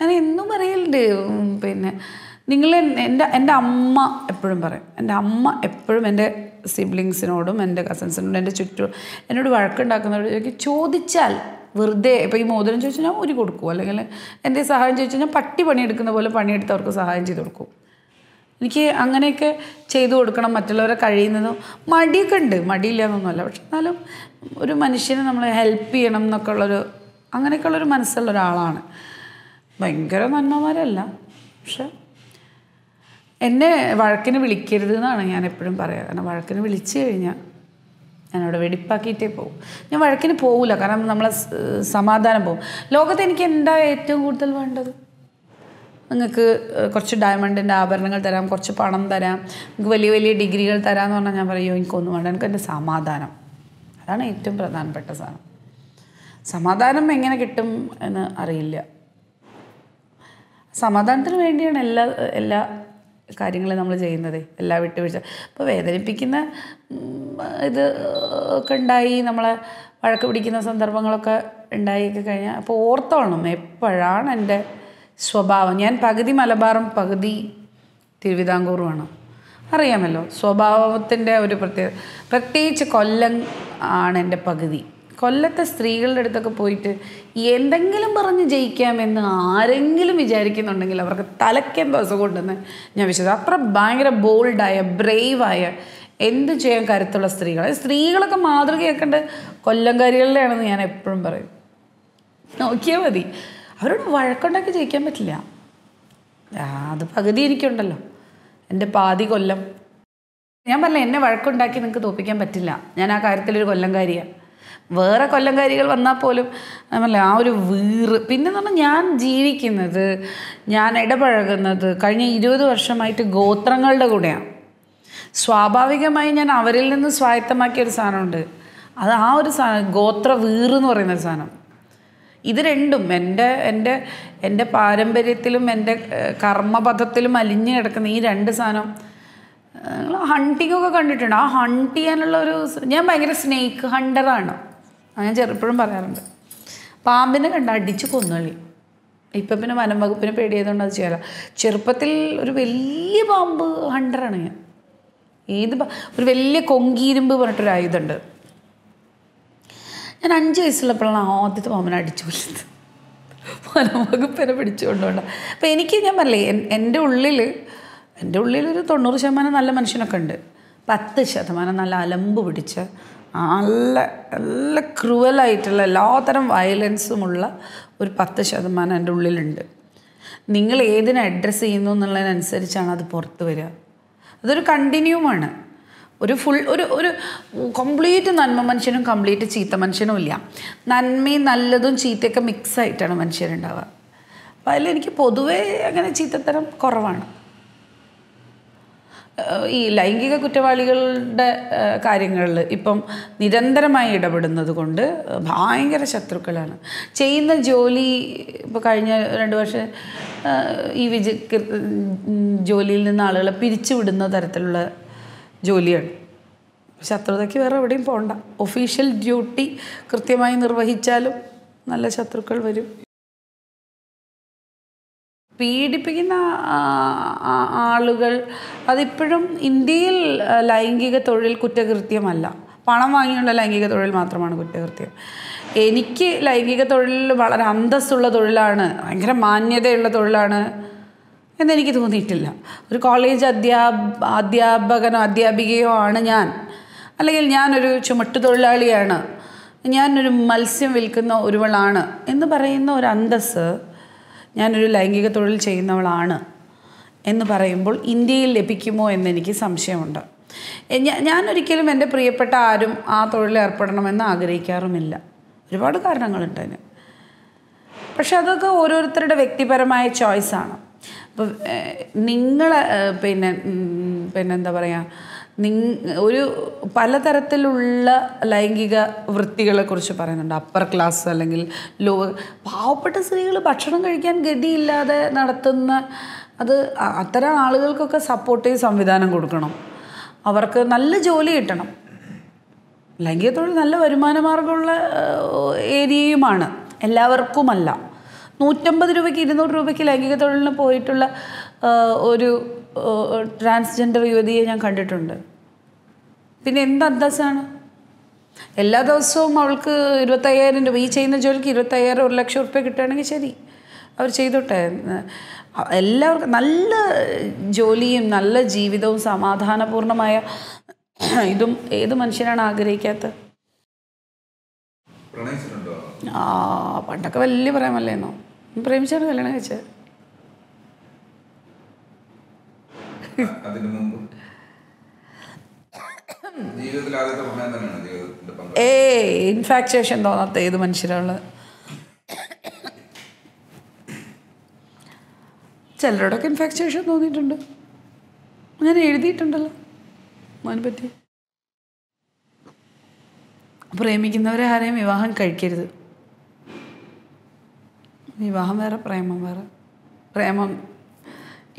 ഞാൻ എന്നും പറയലുണ്ട് പിന്നെ നിങ്ങൾ എൻ്റെ എൻ്റെ അമ്മ എപ്പോഴും പറയും എൻ്റെ അമ്മ എപ്പോഴും എൻ്റെ സിബ്ലിങ്സിനോടും എൻ്റെ കസിൻസിനോടും എൻ്റെ ചുറ്റും എന്നോട് വഴക്കുണ്ടാക്കുന്നവരോട് ചോദിച്ചാൽ വെറുതെ ഇപ്പോൾ ഈ മോതിരം ചോദിച്ചു ഞാൻ ഒരു കൊടുക്കും അല്ലെങ്കിൽ എൻ്റെ സഹായം ചോദിച്ചു ഞാൻ പട്ടി പണിയെടുക്കുന്ന പോലെ പണിയെടുത്ത് അവർക്ക് സഹായം ചെയ്ത് കൊടുക്കും എനിക്ക് അങ്ങനെയൊക്കെ ചെയ്തു കൊടുക്കണം മറ്റുള്ളവരെ കഴിയുന്നതും മടിയൊക്കെ ഉണ്ട് മടിയില്ല എന്നൊന്നുമല്ല പക്ഷെ എന്നാലും ഒരു മനുഷ്യനെ നമ്മൾ ഹെൽപ്പ് ചെയ്യണം എന്നൊക്കെ ഉള്ളൊരു അങ്ങനെയൊക്കെ ഉള്ളൊരു മനസ്സുള്ള ഒരാളാണ് ഭയങ്കര നന്മമാരല്ല പക്ഷെ എന്നെ വഴക്കിന് വിളിക്കരുത് എന്നാണ് ഞാൻ എപ്പോഴും പറയുക കാരണം വഴക്കിന് വിളിച്ചു കഴിഞ്ഞാൽ ഞാനവിടെ വെടിപ്പാക്കിയിട്ടേ പോകും ഞാൻ വഴക്കിന് പോകില്ല കാരണം നമ്മളെ സമാധാനം പോകും ലോകത്ത് എനിക്ക് എന്താ ഏറ്റവും കൂടുതൽ വേണ്ടത് നിങ്ങൾക്ക് കുറച്ച് ഡയമണ്ടിൻ്റെ ആഭരണങ്ങൾ തരാം കുറച്ച് പണം തരാം നിങ്ങൾക്ക് വലിയ വലിയ ഡിഗ്രികൾ തരാമെന്ന് പറഞ്ഞാൽ ഞാൻ പറയുമോ എനിക്കൊന്നും വേണ്ട എനിക്ക് എൻ്റെ സമാധാനം അതാണ് ഏറ്റവും പ്രധാനപ്പെട്ട സാധനം സമാധാനം എങ്ങനെ കിട്ടും എന്ന് അറിയില്ല സമാധാനത്തിന് വേണ്ടിയാണ് എല്ലാ എല്ലാ കാര്യങ്ങൾ നമ്മൾ ചെയ്യുന്നത് എല്ലാം വിട്ടുവീഴ്ച അപ്പോൾ വേദനിപ്പിക്കുന്ന ഇത് ഒക്കെ ഉണ്ടായി നമ്മളെ വഴക്ക് പിടിക്കുന്ന സന്ദർഭങ്ങളൊക്കെ ഉണ്ടായിക്കെ കഴിഞ്ഞാൽ അപ്പോൾ ഓർത്തോളണം എപ്പോഴാണ് എൻ്റെ സ്വഭാവം ഞാൻ പകുതി മലബാറും പകുതി തിരുവിതാംകൂറുമാണ് അറിയാമല്ലോ സ്വഭാവത്തിൻ്റെ ഒരു പ്രത്യേക പ്രത്യേകിച്ച് കൊല്ലം ആണ് എൻ്റെ പകുതി കൊല്ലത്തെ സ്ത്രീകളുടെ അടുത്തൊക്കെ പോയിട്ട് എന്തെങ്കിലും പറഞ്ഞ് ജയിക്കാമെന്ന് ആരെങ്കിലും വിചാരിക്കുന്നുണ്ടെങ്കിൽ അവർക്ക് തലക്കെന്തോ അസുഖമുണ്ടെന്ന് ഞാൻ വിശ്വസിച്ചു അത്ര ഭയങ്കര ബോൾഡായ ബ്രേവായ എന്ത് ചെയ്യാൻ കരുത്തുള്ള സ്ത്രീകൾ സ്ത്രീകളൊക്കെ മാതൃകയാക്കേണ്ട കൊല്ലംകാരികളിലാണെന്ന് ഞാൻ എപ്പോഴും പറയും നോക്കിയാൽ മതി അവരോട് വഴക്കുണ്ടാക്കി ജയിക്കാൻ പറ്റില്ല അത് പകുതി എനിക്കുണ്ടല്ലോ എൻ്റെ പാതി കൊല്ലം ഞാൻ പറഞ്ഞ എന്നെ വഴക്കുണ്ടാക്കി നിങ്ങൾക്ക് തോപ്പിക്കാൻ പറ്റില്ല ഞാൻ ആ കാര്യത്തിലൊരു കൊല്ലംകാരിയാണ് വേറെ കൊല്ലംകാരികൾ വന്നാൽ പോലും നമ്മളെ ആ ഒരു വീറ് പിന്നെ പറഞ്ഞാൽ ഞാൻ ജീവിക്കുന്നത് ഞാൻ ഇടപഴകുന്നത് കഴിഞ്ഞ ഇരുപത് വർഷമായിട്ട് ഗോത്രങ്ങളുടെ കൂടെയാണ് സ്വാഭാവികമായി ഞാൻ അവരിൽ നിന്ന് സ്വായത്തമാക്കിയ ഒരു സാധനമുണ്ട് അത് ആ ഒരു സാധനം ഗോത്ര വീറ് എന്ന് പറയുന്ന ഒരു സാധനം ഇത് രണ്ടും എൻ്റെ എൻ്റെ എൻ്റെ പാരമ്പര്യത്തിലും എൻ്റെ കർമ്മപഥത്തിലും അലിഞ്ഞു കിടക്കുന്ന ഈ രണ്ട് സാധനം ഹണ്ടിങ്ങൊക്കെ കണ്ടിട്ടുണ്ട് ആ ഹണ്ട് ചെയ്യാനുള്ള ഒരു ഞാൻ ഭയങ്കര സ്നേക്ക് ഹണ്ടറാണ് ഞാൻ ചെറുപ്പോഴും പറയാറുണ്ട് പാമ്പിനെ കണ്ട അടിച്ച് കൊന്നുകളി ഇപ്പം പിന്നെ വനം വകുപ്പിനെ പേടിയതുകൊണ്ട് അത് ചെയ്യാല ചെറുപ്പത്തിൽ ഒരു വലിയ പാമ്പ് ഹണ്ടറാണ് ഞാൻ ഏത് ഒരു വലിയ കൊങ്കീരുമ്പ് പറഞ്ഞിട്ടൊരു ആയുധമുണ്ട് ഞാൻ അഞ്ച് വയസ്സുള്ളപ്പോഴാണ് ആദ്യത്തെ പാമ്പിനെ അടിച്ചു കൊല്ലുന്നത് വനം വകുപ്പിനെ പിടിച്ചുകൊണ്ടുകൊണ്ട് അപ്പോൾ എനിക്ക് ഞാൻ പറയലേ എൻ്റെ ഉള്ളിൽ എൻ്റെ ഉള്ളിൽ ഒരു തൊണ്ണൂറ് ശതമാനം നല്ല മനുഷ്യനൊക്കെ ഉണ്ട് പത്ത് ശതമാനം നല്ല അലമ്പ് പിടിച്ച നല്ല നല്ല ക്രൂവലായിട്ടുള്ള എല്ലാത്തരം വയലൻസുമുള്ള ഒരു പത്ത് ശതമാനം എൻ്റെ ഉള്ളിലുണ്ട് നിങ്ങൾ ഏതിനെ അഡ്രസ്സ് ചെയ്യുന്നു എന്നുള്ളതിനനുസരിച്ചാണ് അത് പുറത്ത് വരിക അതൊരു കണ്ടിന്യൂമാണ് ഒരു ഫുൾ ഒരു ഒരു കംപ്ലീറ്റ് നന്മ മനുഷ്യനും കംപ്ലീറ്റ് ചീത്ത മനുഷ്യനും ഇല്ല നന്മയും നല്ലതും ചീത്തയൊക്കെ മിക്സ് ആയിട്ടാണ് മനുഷ്യരുണ്ടാവുക അപ്പോൾ അതിലെനിക്ക് പൊതുവേ അങ്ങനെ ചീത്തത്തരം കുറവാണ് ഈ ലൈംഗിക കുറ്റവാളികളുടെ കാര്യങ്ങളിൽ ഇപ്പം നിരന്തരമായി ഇടപെടുന്നത് കൊണ്ട് ഭയങ്കര ശത്രുക്കളാണ് ചെയ്യുന്ന ജോലി ഇപ്പോൾ കഴിഞ്ഞ രണ്ട് വർഷം ഈ വിജ ജോലിയിൽ നിന്ന് ആളുകളെ പിരിച്ചുവിടുന്ന തരത്തിലുള്ള ജോലിയാണ് ശത്രുതയ്ക്ക് വേറെ എവിടെയും പോകണ്ട ഒഫീഷ്യൽ ഡ്യൂട്ടി കൃത്യമായി നിർവഹിച്ചാലും നല്ല ശത്രുക്കൾ വരും പീഡിപ്പിക്കുന്ന ആളുകൾ അതിപ്പോഴും ഇന്ത്യയിൽ ലൈംഗിക തൊഴിൽ കുറ്റകൃത്യമല്ല പണം വാങ്ങിയുള്ള ലൈംഗിക തൊഴിൽ മാത്രമാണ് കുറ്റകൃത്യം എനിക്ക് ലൈംഗിക തൊഴിൽ വളരെ അന്തസ്സുള്ള തൊഴിലാണ് ഭയങ്കര മാന്യതയുള്ള തൊഴിലാണ് എന്നെനിക്ക് തോന്നിയിട്ടില്ല ഒരു കോളേജ് അധ്യാ അധ്യാപകനോ അധ്യാപികയോ ആണ് ഞാൻ അല്ലെങ്കിൽ ഞാനൊരു ചുമട്ടു തൊഴിലാളിയാണ് ഞാനൊരു മത്സ്യം വിൽക്കുന്ന ഒരുവളാണ് എന്ന് പറയുന്ന ഒരു അന്തസ്സ് ഞാനൊരു ലൈംഗിക തൊഴിൽ ചെയ്യുന്നവളാണ് എന്ന് പറയുമ്പോൾ ഇന്ത്യയിൽ ലഭിക്കുമോ എന്നെനിക്ക് സംശയമുണ്ട് ഞാനൊരിക്കലും എൻ്റെ പ്രിയപ്പെട്ട ആരും ആ തൊഴിൽ ഏർപ്പെടണമെന്ന് ആഗ്രഹിക്കാറുമില്ല ഒരുപാട് കാരണങ്ങളുണ്ട് അതിന് പക്ഷെ അതൊക്കെ ഓരോരുത്തരുടെ വ്യക്തിപരമായ ചോയ്സാണ് അപ്പോൾ നിങ്ങൾ പിന്നെ പിന്നെന്താ പറയുക ഒരു പലതരത്തിലുള്ള ലൈംഗിക കുറിച്ച് പറയുന്നുണ്ട് അപ്പർ ക്ലാസ് അല്ലെങ്കിൽ ലോവർ പാവപ്പെട്ട സ്ത്രീകൾ ഭക്ഷണം കഴിക്കാൻ ഗതിയില്ലാതെ നടത്തുന്ന അത് അത്തരം ആളുകൾക്കൊക്കെ സപ്പോർട്ടീവ് സംവിധാനം കൊടുക്കണം അവർക്ക് നല്ല ജോലി കിട്ടണം ലൈംഗിക തൊഴിൽ നല്ല വരുമാനമാർഗമുള്ള ഏരിയയുമാണ് എല്ലാവർക്കുമല്ല നൂറ്റമ്പത് രൂപയ്ക്ക് ഇരുന്നൂറ് രൂപയ്ക്ക് ലൈംഗിക തൊഴിലിന് പോയിട്ടുള്ള ഒരു ട്രാൻസ്ജെൻഡർ യുവതിയെ ഞാൻ കണ്ടിട്ടുണ്ട് പിന്നെ എന്ത് അന്തസ്സാണ് എല്ലാ ദിവസവും അവൾക്ക് ഇരുപത്തയ്യായിരം രൂപ ഈ ചെയ്യുന്ന ജോലിക്ക് ഇരുപത്തയ്യായിരം ഒരു ലക്ഷം റുപ്യ കിട്ടുകയാണെങ്കിൽ ശരി അവർ ചെയ്തോട്ടെ എല്ലാവർക്കും നല്ല ജോലിയും നല്ല ജീവിതവും സമാധാനപൂർണമായ ഇതും ഏത് മനുഷ്യനാണ് ആഗ്രഹിക്കാത്തത് ആ പണ്ടൊക്കെ വലിയ പ്രേമല്ലേന്നോ പ്രേമിച്ചാണ് കല്യാണം കഴിച്ചത് അതിനു ഏ ഇൻഫാക്ച്വേഷൻ തോന്നാത്ത ഏത് മനുഷ്യരാണ് ചിലരോടൊക്കെ ഇൻഫാക്ച്വേഷൻ തോന്നിയിട്ടുണ്ട് അങ്ങനെ എഴുതിയിട്ടുണ്ടല്ലോ പറ്റി പ്രേമിക്കുന്നവരെ ആരെയും വിവാഹം കഴിക്കരുത് വിവാഹം വേറെ പ്രേമം വേറെ പ്രേമം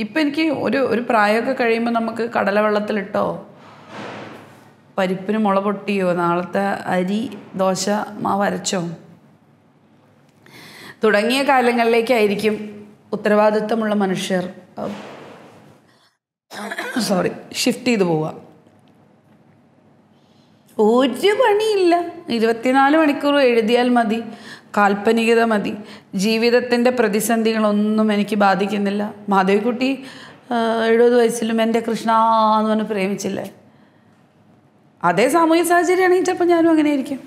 ഇപ്പം എനിക്ക് ഒരു ഒരു പ്രായമൊക്കെ കഴിയുമ്പോൾ നമുക്ക് കടലവെള്ളത്തിലിട്ടോ പരിപ്പിന് മുള പൊട്ടിയോ നാളത്തെ അരി ദോശ മാവരച്ചോ തുടങ്ങിയ കാലങ്ങളിലേക്കായിരിക്കും ഉത്തരവാദിത്വമുള്ള മനുഷ്യർ സോറി ഷിഫ്റ്റ് ചെയ്തു പോവുക ഒരു പണിയില്ല ഇരുപത്തിനാല് മണിക്കൂർ എഴുതിയാൽ മതി കാൽപ്പനികത മതി ജീവിതത്തിൻ്റെ പ്രതിസന്ധികളൊന്നും എനിക്ക് ബാധിക്കുന്നില്ല മാധവിക്കുട്ടി എഴുപത് വയസ്സിലും എൻ്റെ കൃഷ്ണ എന്ന് പറഞ്ഞ് പ്രേമിച്ചില്ലേ അതേ സാമൂഹിക സാഹചര്യമാണെങ്കിൽ ചിലപ്പോൾ ഞാനും അങ്ങനെ ആയിരിക്കും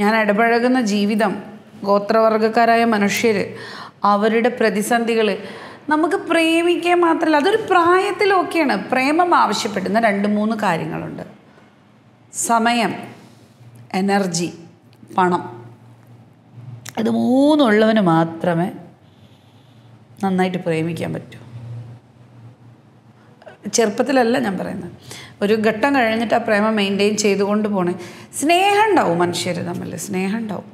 ഞാൻ ഇടപഴകുന്ന ജീവിതം ഗോത്രവർഗക്കാരായ മനുഷ്യർ അവരുടെ പ്രതിസന്ധികൾ നമുക്ക് പ്രേമിക്കാൻ മാത്രമല്ല അതൊരു പ്രായത്തിലൊക്കെയാണ് പ്രേമം ആവശ്യപ്പെടുന്ന രണ്ട് മൂന്ന് കാര്യങ്ങളുണ്ട് സമയം എനർജി പണം അത് മൂന്നുള്ളവന് മാത്രമേ നന്നായിട്ട് പ്രേമിക്കാൻ പറ്റൂ ചെറുപ്പത്തിലല്ല ഞാൻ പറയുന്നത് ഒരു ഘട്ടം കഴിഞ്ഞിട്ട് ആ പ്രേമം മെയിൻറ്റെയിൻ ചെയ്തുകൊണ്ട് പോണേ സ്നേഹം ഉണ്ടാവും മനുഷ്യർ തമ്മിൽ സ്നേഹം ഉണ്ടാവും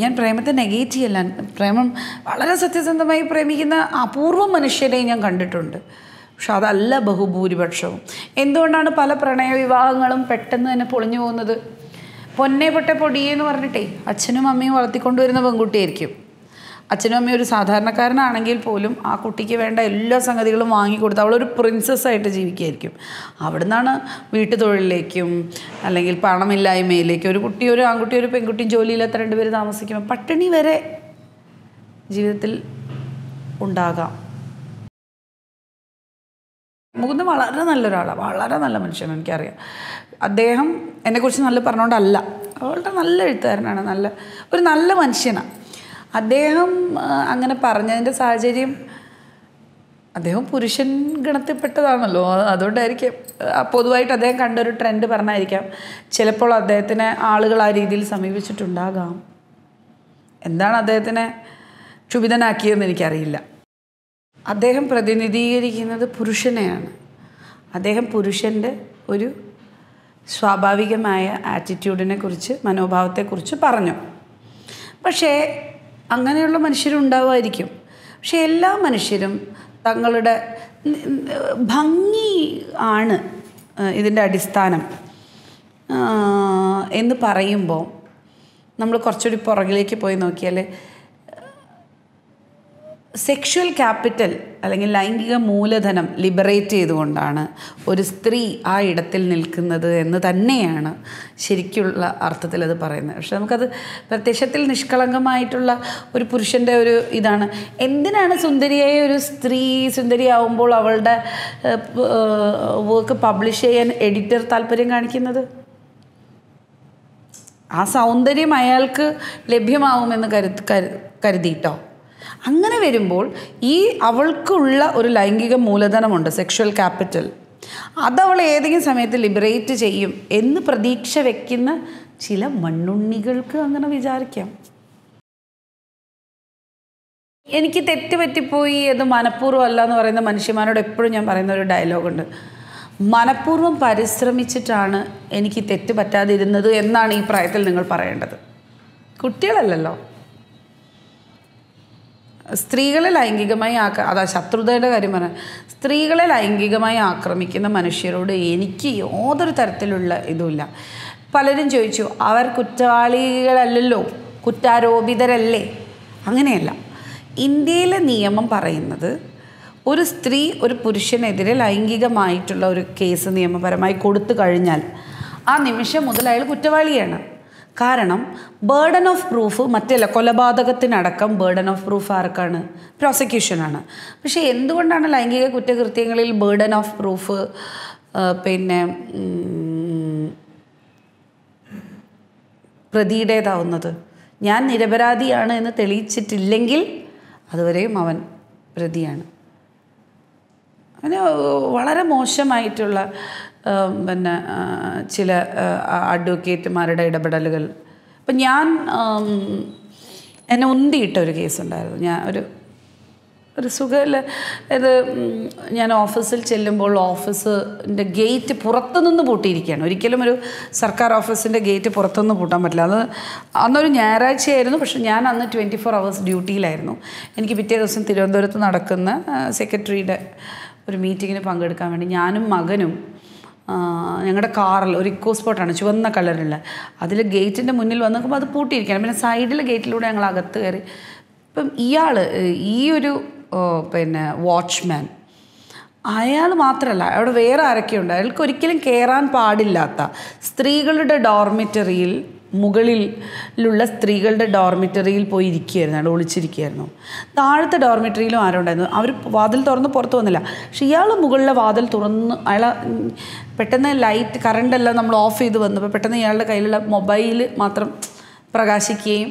ഞാൻ പ്രേമത്തെ നെഗേറ്റ് ചെയ്യല്ല പ്രേമം വളരെ സത്യസന്ധമായി പ്രേമിക്കുന്ന അപൂർവം മനുഷ്യരെയും ഞാൻ കണ്ടിട്ടുണ്ട് പക്ഷെ അതല്ല ബഹുഭൂരിപക്ഷവും എന്തുകൊണ്ടാണ് പല പ്രണയവിവാഹങ്ങളും പെട്ടെന്ന് തന്നെ പൊളിഞ്ഞു പോകുന്നത് പൊന്നേപ്പെട്ട പൊടിയെന്ന് പറഞ്ഞിട്ടേ അച്ഛനും അമ്മയും വളർത്തിക്കൊണ്ടുവരുന്ന പെൺകുട്ടിയായിരിക്കും അച്ഛനും അമ്മയും ഒരു സാധാരണക്കാരനാണെങ്കിൽ പോലും ആ കുട്ടിക്ക് വേണ്ട എല്ലാ സംഗതികളും വാങ്ങിക്കൊടുത്ത് അവളൊരു പ്രിൻസസ്സായിട്ട് ജീവിക്കുകയായിരിക്കും അവിടെ നിന്നാണ് വീട്ടുതൊഴിലിലേക്കും അല്ലെങ്കിൽ പണമില്ലായ്മയിലേക്കും ഒരു കുട്ടി ഒരു ആൺകുട്ടി ഒരു പെൺകുട്ടിയും ജോലിയില്ലാത്ത രണ്ടുപേർ താമസിക്കുമ്പോൾ പട്ടിണി വരെ ജീവിതത്തിൽ ഉണ്ടാകാം മുകുന്ദൻ വളരെ നല്ലൊരാളാണ് വളരെ നല്ല മനുഷ്യനാണ് എനിക്കറിയാം അദ്ദേഹം എന്നെക്കുറിച്ച് നല്ല പറഞ്ഞുകൊണ്ടല്ല അവളുടെ നല്ല എഴുത്തുകാരനാണ് നല്ല ഒരു നല്ല മനുഷ്യനാണ് അദ്ദേഹം അങ്ങനെ പറഞ്ഞതിൻ്റെ സാഹചര്യം അദ്ദേഹം പുരുഷൻ ഗണത്തിൽപ്പെട്ടതാണല്ലോ അതുകൊണ്ടായിരിക്കും പൊതുവായിട്ട് അദ്ദേഹം കണ്ടൊരു ട്രെൻഡ് പറഞ്ഞായിരിക്കാം ചിലപ്പോൾ അദ്ദേഹത്തിനെ ആളുകൾ ആ രീതിയിൽ സമീപിച്ചിട്ടുണ്ടാകാം എന്താണ് അദ്ദേഹത്തിനെ ക്ഷുഭിതനാക്കിയതെന്ന് എനിക്കറിയില്ല അദ്ദേഹം പ്രതിനിധീകരിക്കുന്നത് പുരുഷനെയാണ് അദ്ദേഹം പുരുഷൻ്റെ ഒരു സ്വാഭാവികമായ ആറ്റിറ്റ്യൂഡിനെ കുറിച്ച് മനോഭാവത്തെക്കുറിച്ച് പറഞ്ഞു പക്ഷേ അങ്ങനെയുള്ള മനുഷ്യരുണ്ടാവുമായിരിക്കും പക്ഷേ എല്ലാ മനുഷ്യരും തങ്ങളുടെ ഭംഗി ആണ് ഇതിൻ്റെ അടിസ്ഥാനം എന്ന് പറയുമ്പോൾ നമ്മൾ കുറച്ചുകൂടി പുറകിലേക്ക് പോയി നോക്കിയാൽ സെക്ഷൽ ക്യാപിറ്റൽ അല്ലെങ്കിൽ ലൈംഗിക മൂലധനം ലിബറേറ്റ് ചെയ്തുകൊണ്ടാണ് ഒരു സ്ത്രീ ആ ഇടത്തിൽ നിൽക്കുന്നത് എന്ന് തന്നെയാണ് ശരിക്കുള്ള അർത്ഥത്തിൽ അത് പറയുന്നത് പക്ഷെ നമുക്കത് പ്രത്യക്ഷത്തിൽ നിഷ്കളങ്കമായിട്ടുള്ള ഒരു പുരുഷൻ്റെ ഒരു ഇതാണ് എന്തിനാണ് സുന്ദരിയെ ഒരു സ്ത്രീ സുന്ദരിയാവുമ്പോൾ അവളുടെ വർക്ക് പബ്ലിഷ് ചെയ്യാൻ എഡിറ്റർ താല്പര്യം കാണിക്കുന്നത് ആ സൗന്ദര്യം അയാൾക്ക് ലഭ്യമാവുമെന്ന് കരുതി കരുതിയിട്ടോ അങ്ങനെ വരുമ്പോൾ ഈ അവൾക്കുള്ള ഒരു ലൈംഗിക മൂലധനമുണ്ട് സെക്ഷൽ ക്യാപിറ്റൽ അതവൾ ഏതെങ്കിലും സമയത്ത് ലിബറേറ്റ് ചെയ്യും എന്ന് പ്രതീക്ഷ വയ്ക്കുന്ന ചില മണ്ണുണ്ണികൾക്ക് അങ്ങനെ വിചാരിക്കാം എനിക്ക് തെറ്റ് പറ്റിപ്പോയി അത് മനഃപൂർവ്വം അല്ല എന്ന് പറയുന്ന മനുഷ്യന്മാരോട് എപ്പോഴും ഞാൻ പറയുന്ന ഒരു ഡയലോഗുണ്ട് മനഃപൂർവ്വം പരിശ്രമിച്ചിട്ടാണ് എനിക്ക് തെറ്റ് പറ്റാതിരുന്നത് എന്നാണ് ഈ പ്രായത്തിൽ നിങ്ങൾ പറയേണ്ടത് കുട്ടികളല്ലല്ലോ സ്ത്രീകളെ ലൈംഗികമായി ആക്ര അതാ ശത്രുതയുടെ കാര്യം പറഞ്ഞ സ്ത്രീകളെ ലൈംഗികമായി ആക്രമിക്കുന്ന മനുഷ്യരോട് എനിക്ക് യാതൊരു തരത്തിലുള്ള ഇതുമില്ല പലരും ചോദിച്ചു അവർ കുറ്റവാളികളല്ലല്ലോ കുറ്റാരോപിതരല്ലേ അങ്ങനെയല്ല ഇന്ത്യയിലെ നിയമം പറയുന്നത് ഒരു സ്ത്രീ ഒരു പുരുഷനെതിരെ ലൈംഗികമായിട്ടുള്ള ഒരു കേസ് നിയമപരമായി കൊടുത്തു കഴിഞ്ഞാൽ ആ നിമിഷം മുതൽ അയാൾ കുറ്റവാളിയാണ് കാരണം ബേർഡൻ ഓഫ് പ്രൂഫ് മറ്റല്ല കൊലപാതകത്തിനടക്കം ബേർഡൻ ഓഫ് പ്രൂഫ് ആർക്കാണ് പ്രോസിക്യൂഷനാണ് പക്ഷേ എന്തുകൊണ്ടാണ് ലൈംഗിക കുറ്റകൃത്യങ്ങളിൽ ബേർഡൻ ഓഫ് പ്രൂഫ് പിന്നെ പ്രതിയുടേതാവുന്നത് ഞാൻ നിരപരാധിയാണ് എന്ന് തെളിയിച്ചിട്ടില്ലെങ്കിൽ അതുവരെയും അവൻ പ്രതിയാണ് അങ്ങനെ വളരെ മോശമായിട്ടുള്ള പിന്നെ ചില അഡ്വക്കേറ്റുമാരുടെ ഇടപെടലുകൾ അപ്പം ഞാൻ എന്നെ ഉന്തിയിട്ട ഒരു കേസുണ്ടായിരുന്നു ഞാൻ ഒരു ഒരു സുഖമില്ല ഇത് ഞാൻ ഓഫീസിൽ ചെല്ലുമ്പോൾ ഓഫീസിൻ്റെ ഗേറ്റ് പുറത്തുനിന്ന് പൂട്ടിയിരിക്കുകയാണ് ഒരിക്കലും ഒരു സർക്കാർ ഓഫീസിൻ്റെ ഗേറ്റ് പുറത്തുനിന്ന് പൂട്ടാൻ പറ്റില്ല അത് അന്നൊരു ഞായറാഴ്ചയായിരുന്നു പക്ഷെ ഞാൻ അന്ന് ട്വൻറ്റി ഫോർ അവേഴ്സ് ഡ്യൂട്ടിയിലായിരുന്നു എനിക്ക് പിറ്റേ ദിവസം തിരുവനന്തപുരത്ത് നടക്കുന്ന സെക്രട്ടറിയുടെ ഒരു മീറ്റിങ്ങിന് പങ്കെടുക്കാൻ വേണ്ടി ഞാനും മകനും ഞങ്ങളുടെ കാറിൽ ഒരു ഇക്കോ സ്പോട്ടാണ് ചുവന്ന കളറുള്ള അതിൽ ഗേറ്റിൻ്റെ മുന്നിൽ വന്ന് നോക്കുമ്പോൾ അത് പൂട്ടിയിരിക്കണം പിന്നെ സൈഡിലെ ഗേറ്റിലൂടെ ഞങ്ങൾ അകത്ത് കയറി ഇപ്പം ഇയാൾ ഈ ഒരു പിന്നെ വാച്ച്മാൻ അയാൾ മാത്രമല്ല അവിടെ വേറെ ആരൊക്കെയുണ്ട് അയാൾക്ക് ഒരിക്കലും കയറാൻ പാടില്ലാത്ത സ്ത്രീകളുടെ ഡോർമിറ്ററിയിൽ മുകളിലുള്ള സ്ത്രീകളുടെ ഡോർമിറ്ററിയിൽ പോയി ഇരിക്കുകയായിരുന്നു അവിടെ ഒളിച്ചിരിക്കുകയായിരുന്നു താഴത്തെ ഡോർമിറ്ററിയിലും ആരും ഉണ്ടായിരുന്നു അവർ വാതിൽ തുറന്ന് പുറത്ത് വന്നില്ല പക്ഷെ ഇയാൾ മുകളിലെ വാതിൽ തുറന്ന് അയാൾ പെട്ടെന്ന് ലൈറ്റ് കറണ്ടെല്ലാം നമ്മൾ ഓഫ് ചെയ്ത് വന്നപ്പോൾ പെട്ടെന്ന് ഇയാളുടെ കയ്യിലുള്ള മൊബൈൽ മാത്രം പ്രകാശിക്കുകയും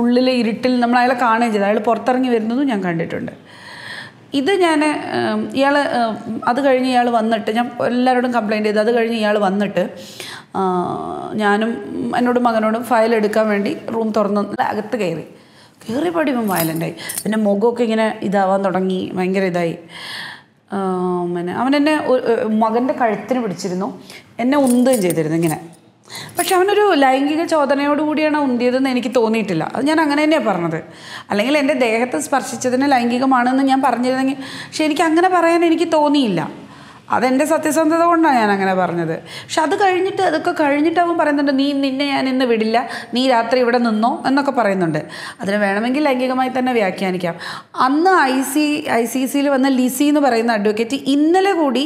ഉള്ളിലെ ഇരുട്ടിൽ നമ്മൾ അയാളെ കാണുകയും ചെയ്തു അയാൾ പുറത്തിറങ്ങി വരുന്നതും ഞാൻ കണ്ടിട്ടുണ്ട് ഇത് ഞാൻ ഇയാൾ അത് കഴിഞ്ഞ് ഇയാൾ വന്നിട്ട് ഞാൻ എല്ലാവരോടും കംപ്ലയിൻ്റ് ചെയ്ത് അത് കഴിഞ്ഞ് ഇയാൾ വന്നിട്ട് ഞാനും എന്നോടും മകനോടും ഫയൽ എടുക്കാൻ വേണ്ടി റൂം തുറന്ന് അകത്ത് കയറി കയറി പഠിപ്പം വയലൻ്റായി പിന്നെ മുഖമൊക്കെ ഇങ്ങനെ ഇതാവാൻ തുടങ്ങി ഭയങ്കര ഇതായി പിന്നെ അവൻ എന്നെ മകൻ്റെ കഴുത്തിന് പിടിച്ചിരുന്നു എന്നെ ഉന്തുകയും ചെയ്തിരുന്നു ഇങ്ങനെ പക്ഷെ അവനൊരു ലൈംഗിക ചോദനയോടുകൂടിയാണ് ഉണ്ടിയതെന്ന് എനിക്ക് തോന്നിയിട്ടില്ല അത് ഞാൻ അങ്ങനെ തന്നെയാണ് പറഞ്ഞത് അല്ലെങ്കിൽ എൻ്റെ ദേഹത്തെ സ്പർശിച്ചതിന് ലൈംഗികമാണെന്ന് ഞാൻ പറഞ്ഞിരുന്നെങ്കിൽ പക്ഷെ എനിക്ക് അങ്ങനെ പറയാൻ എനിക്ക് തോന്നിയില്ല അതെൻ്റെ സത്യസന്ധത കൊണ്ടാണ് ഞാൻ അങ്ങനെ പറഞ്ഞത് പക്ഷെ അത് കഴിഞ്ഞിട്ട് അതൊക്കെ കഴിഞ്ഞിട്ട് അവൻ പറയുന്നുണ്ട് നീ നിന്നെ ഞാൻ ഇന്ന് വിടില്ല നീ രാത്രി ഇവിടെ നിന്നോ എന്നൊക്കെ പറയുന്നുണ്ട് അതിന് വേണമെങ്കിൽ ലൈംഗികമായി തന്നെ വ്യാഖ്യാനിക്കാം അന്ന് ഐ സി ഐ സി സിയിൽ വന്ന ലിസി എന്ന് പറയുന്ന അഡ്വക്കേറ്റ് ഇന്നലെ കൂടി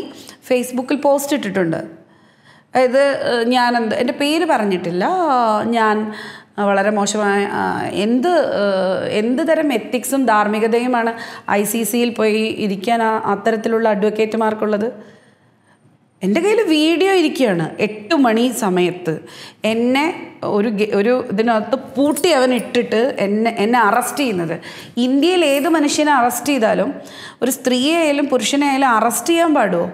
ഫേസ്ബുക്കിൽ പോസ്റ്റ് ഇട്ടിട്ടുണ്ട് അതായത് ഞാൻ എന്ത് എൻ്റെ പേര് പറഞ്ഞിട്ടില്ല ഞാൻ വളരെ മോശമായ എന്ത് എന്ത് തരം എത്തിക്സും ധാർമ്മികതയുമാണ് ഐ സി സിയിൽ പോയി ഇരിക്കാൻ അത്തരത്തിലുള്ള അഡ്വക്കേറ്റുമാർക്കുള്ളത് എൻ്റെ കയ്യിൽ വീഡിയോ ഇരിക്കുകയാണ് എട്ട് മണി സമയത്ത് എന്നെ ഒരു ഒരു ഇതിനകത്ത് പൂട്ടി അവൻ ഇട്ടിട്ട് എന്നെ എന്നെ അറസ്റ്റ് ചെയ്യുന്നത് ഇന്ത്യയിൽ ഏത് മനുഷ്യനെ അറസ്റ്റ് ചെയ്താലും ഒരു സ്ത്രീയായാലും പുരുഷനെ ആയാലും അറസ്റ്റ് ചെയ്യാൻ പാടുമോ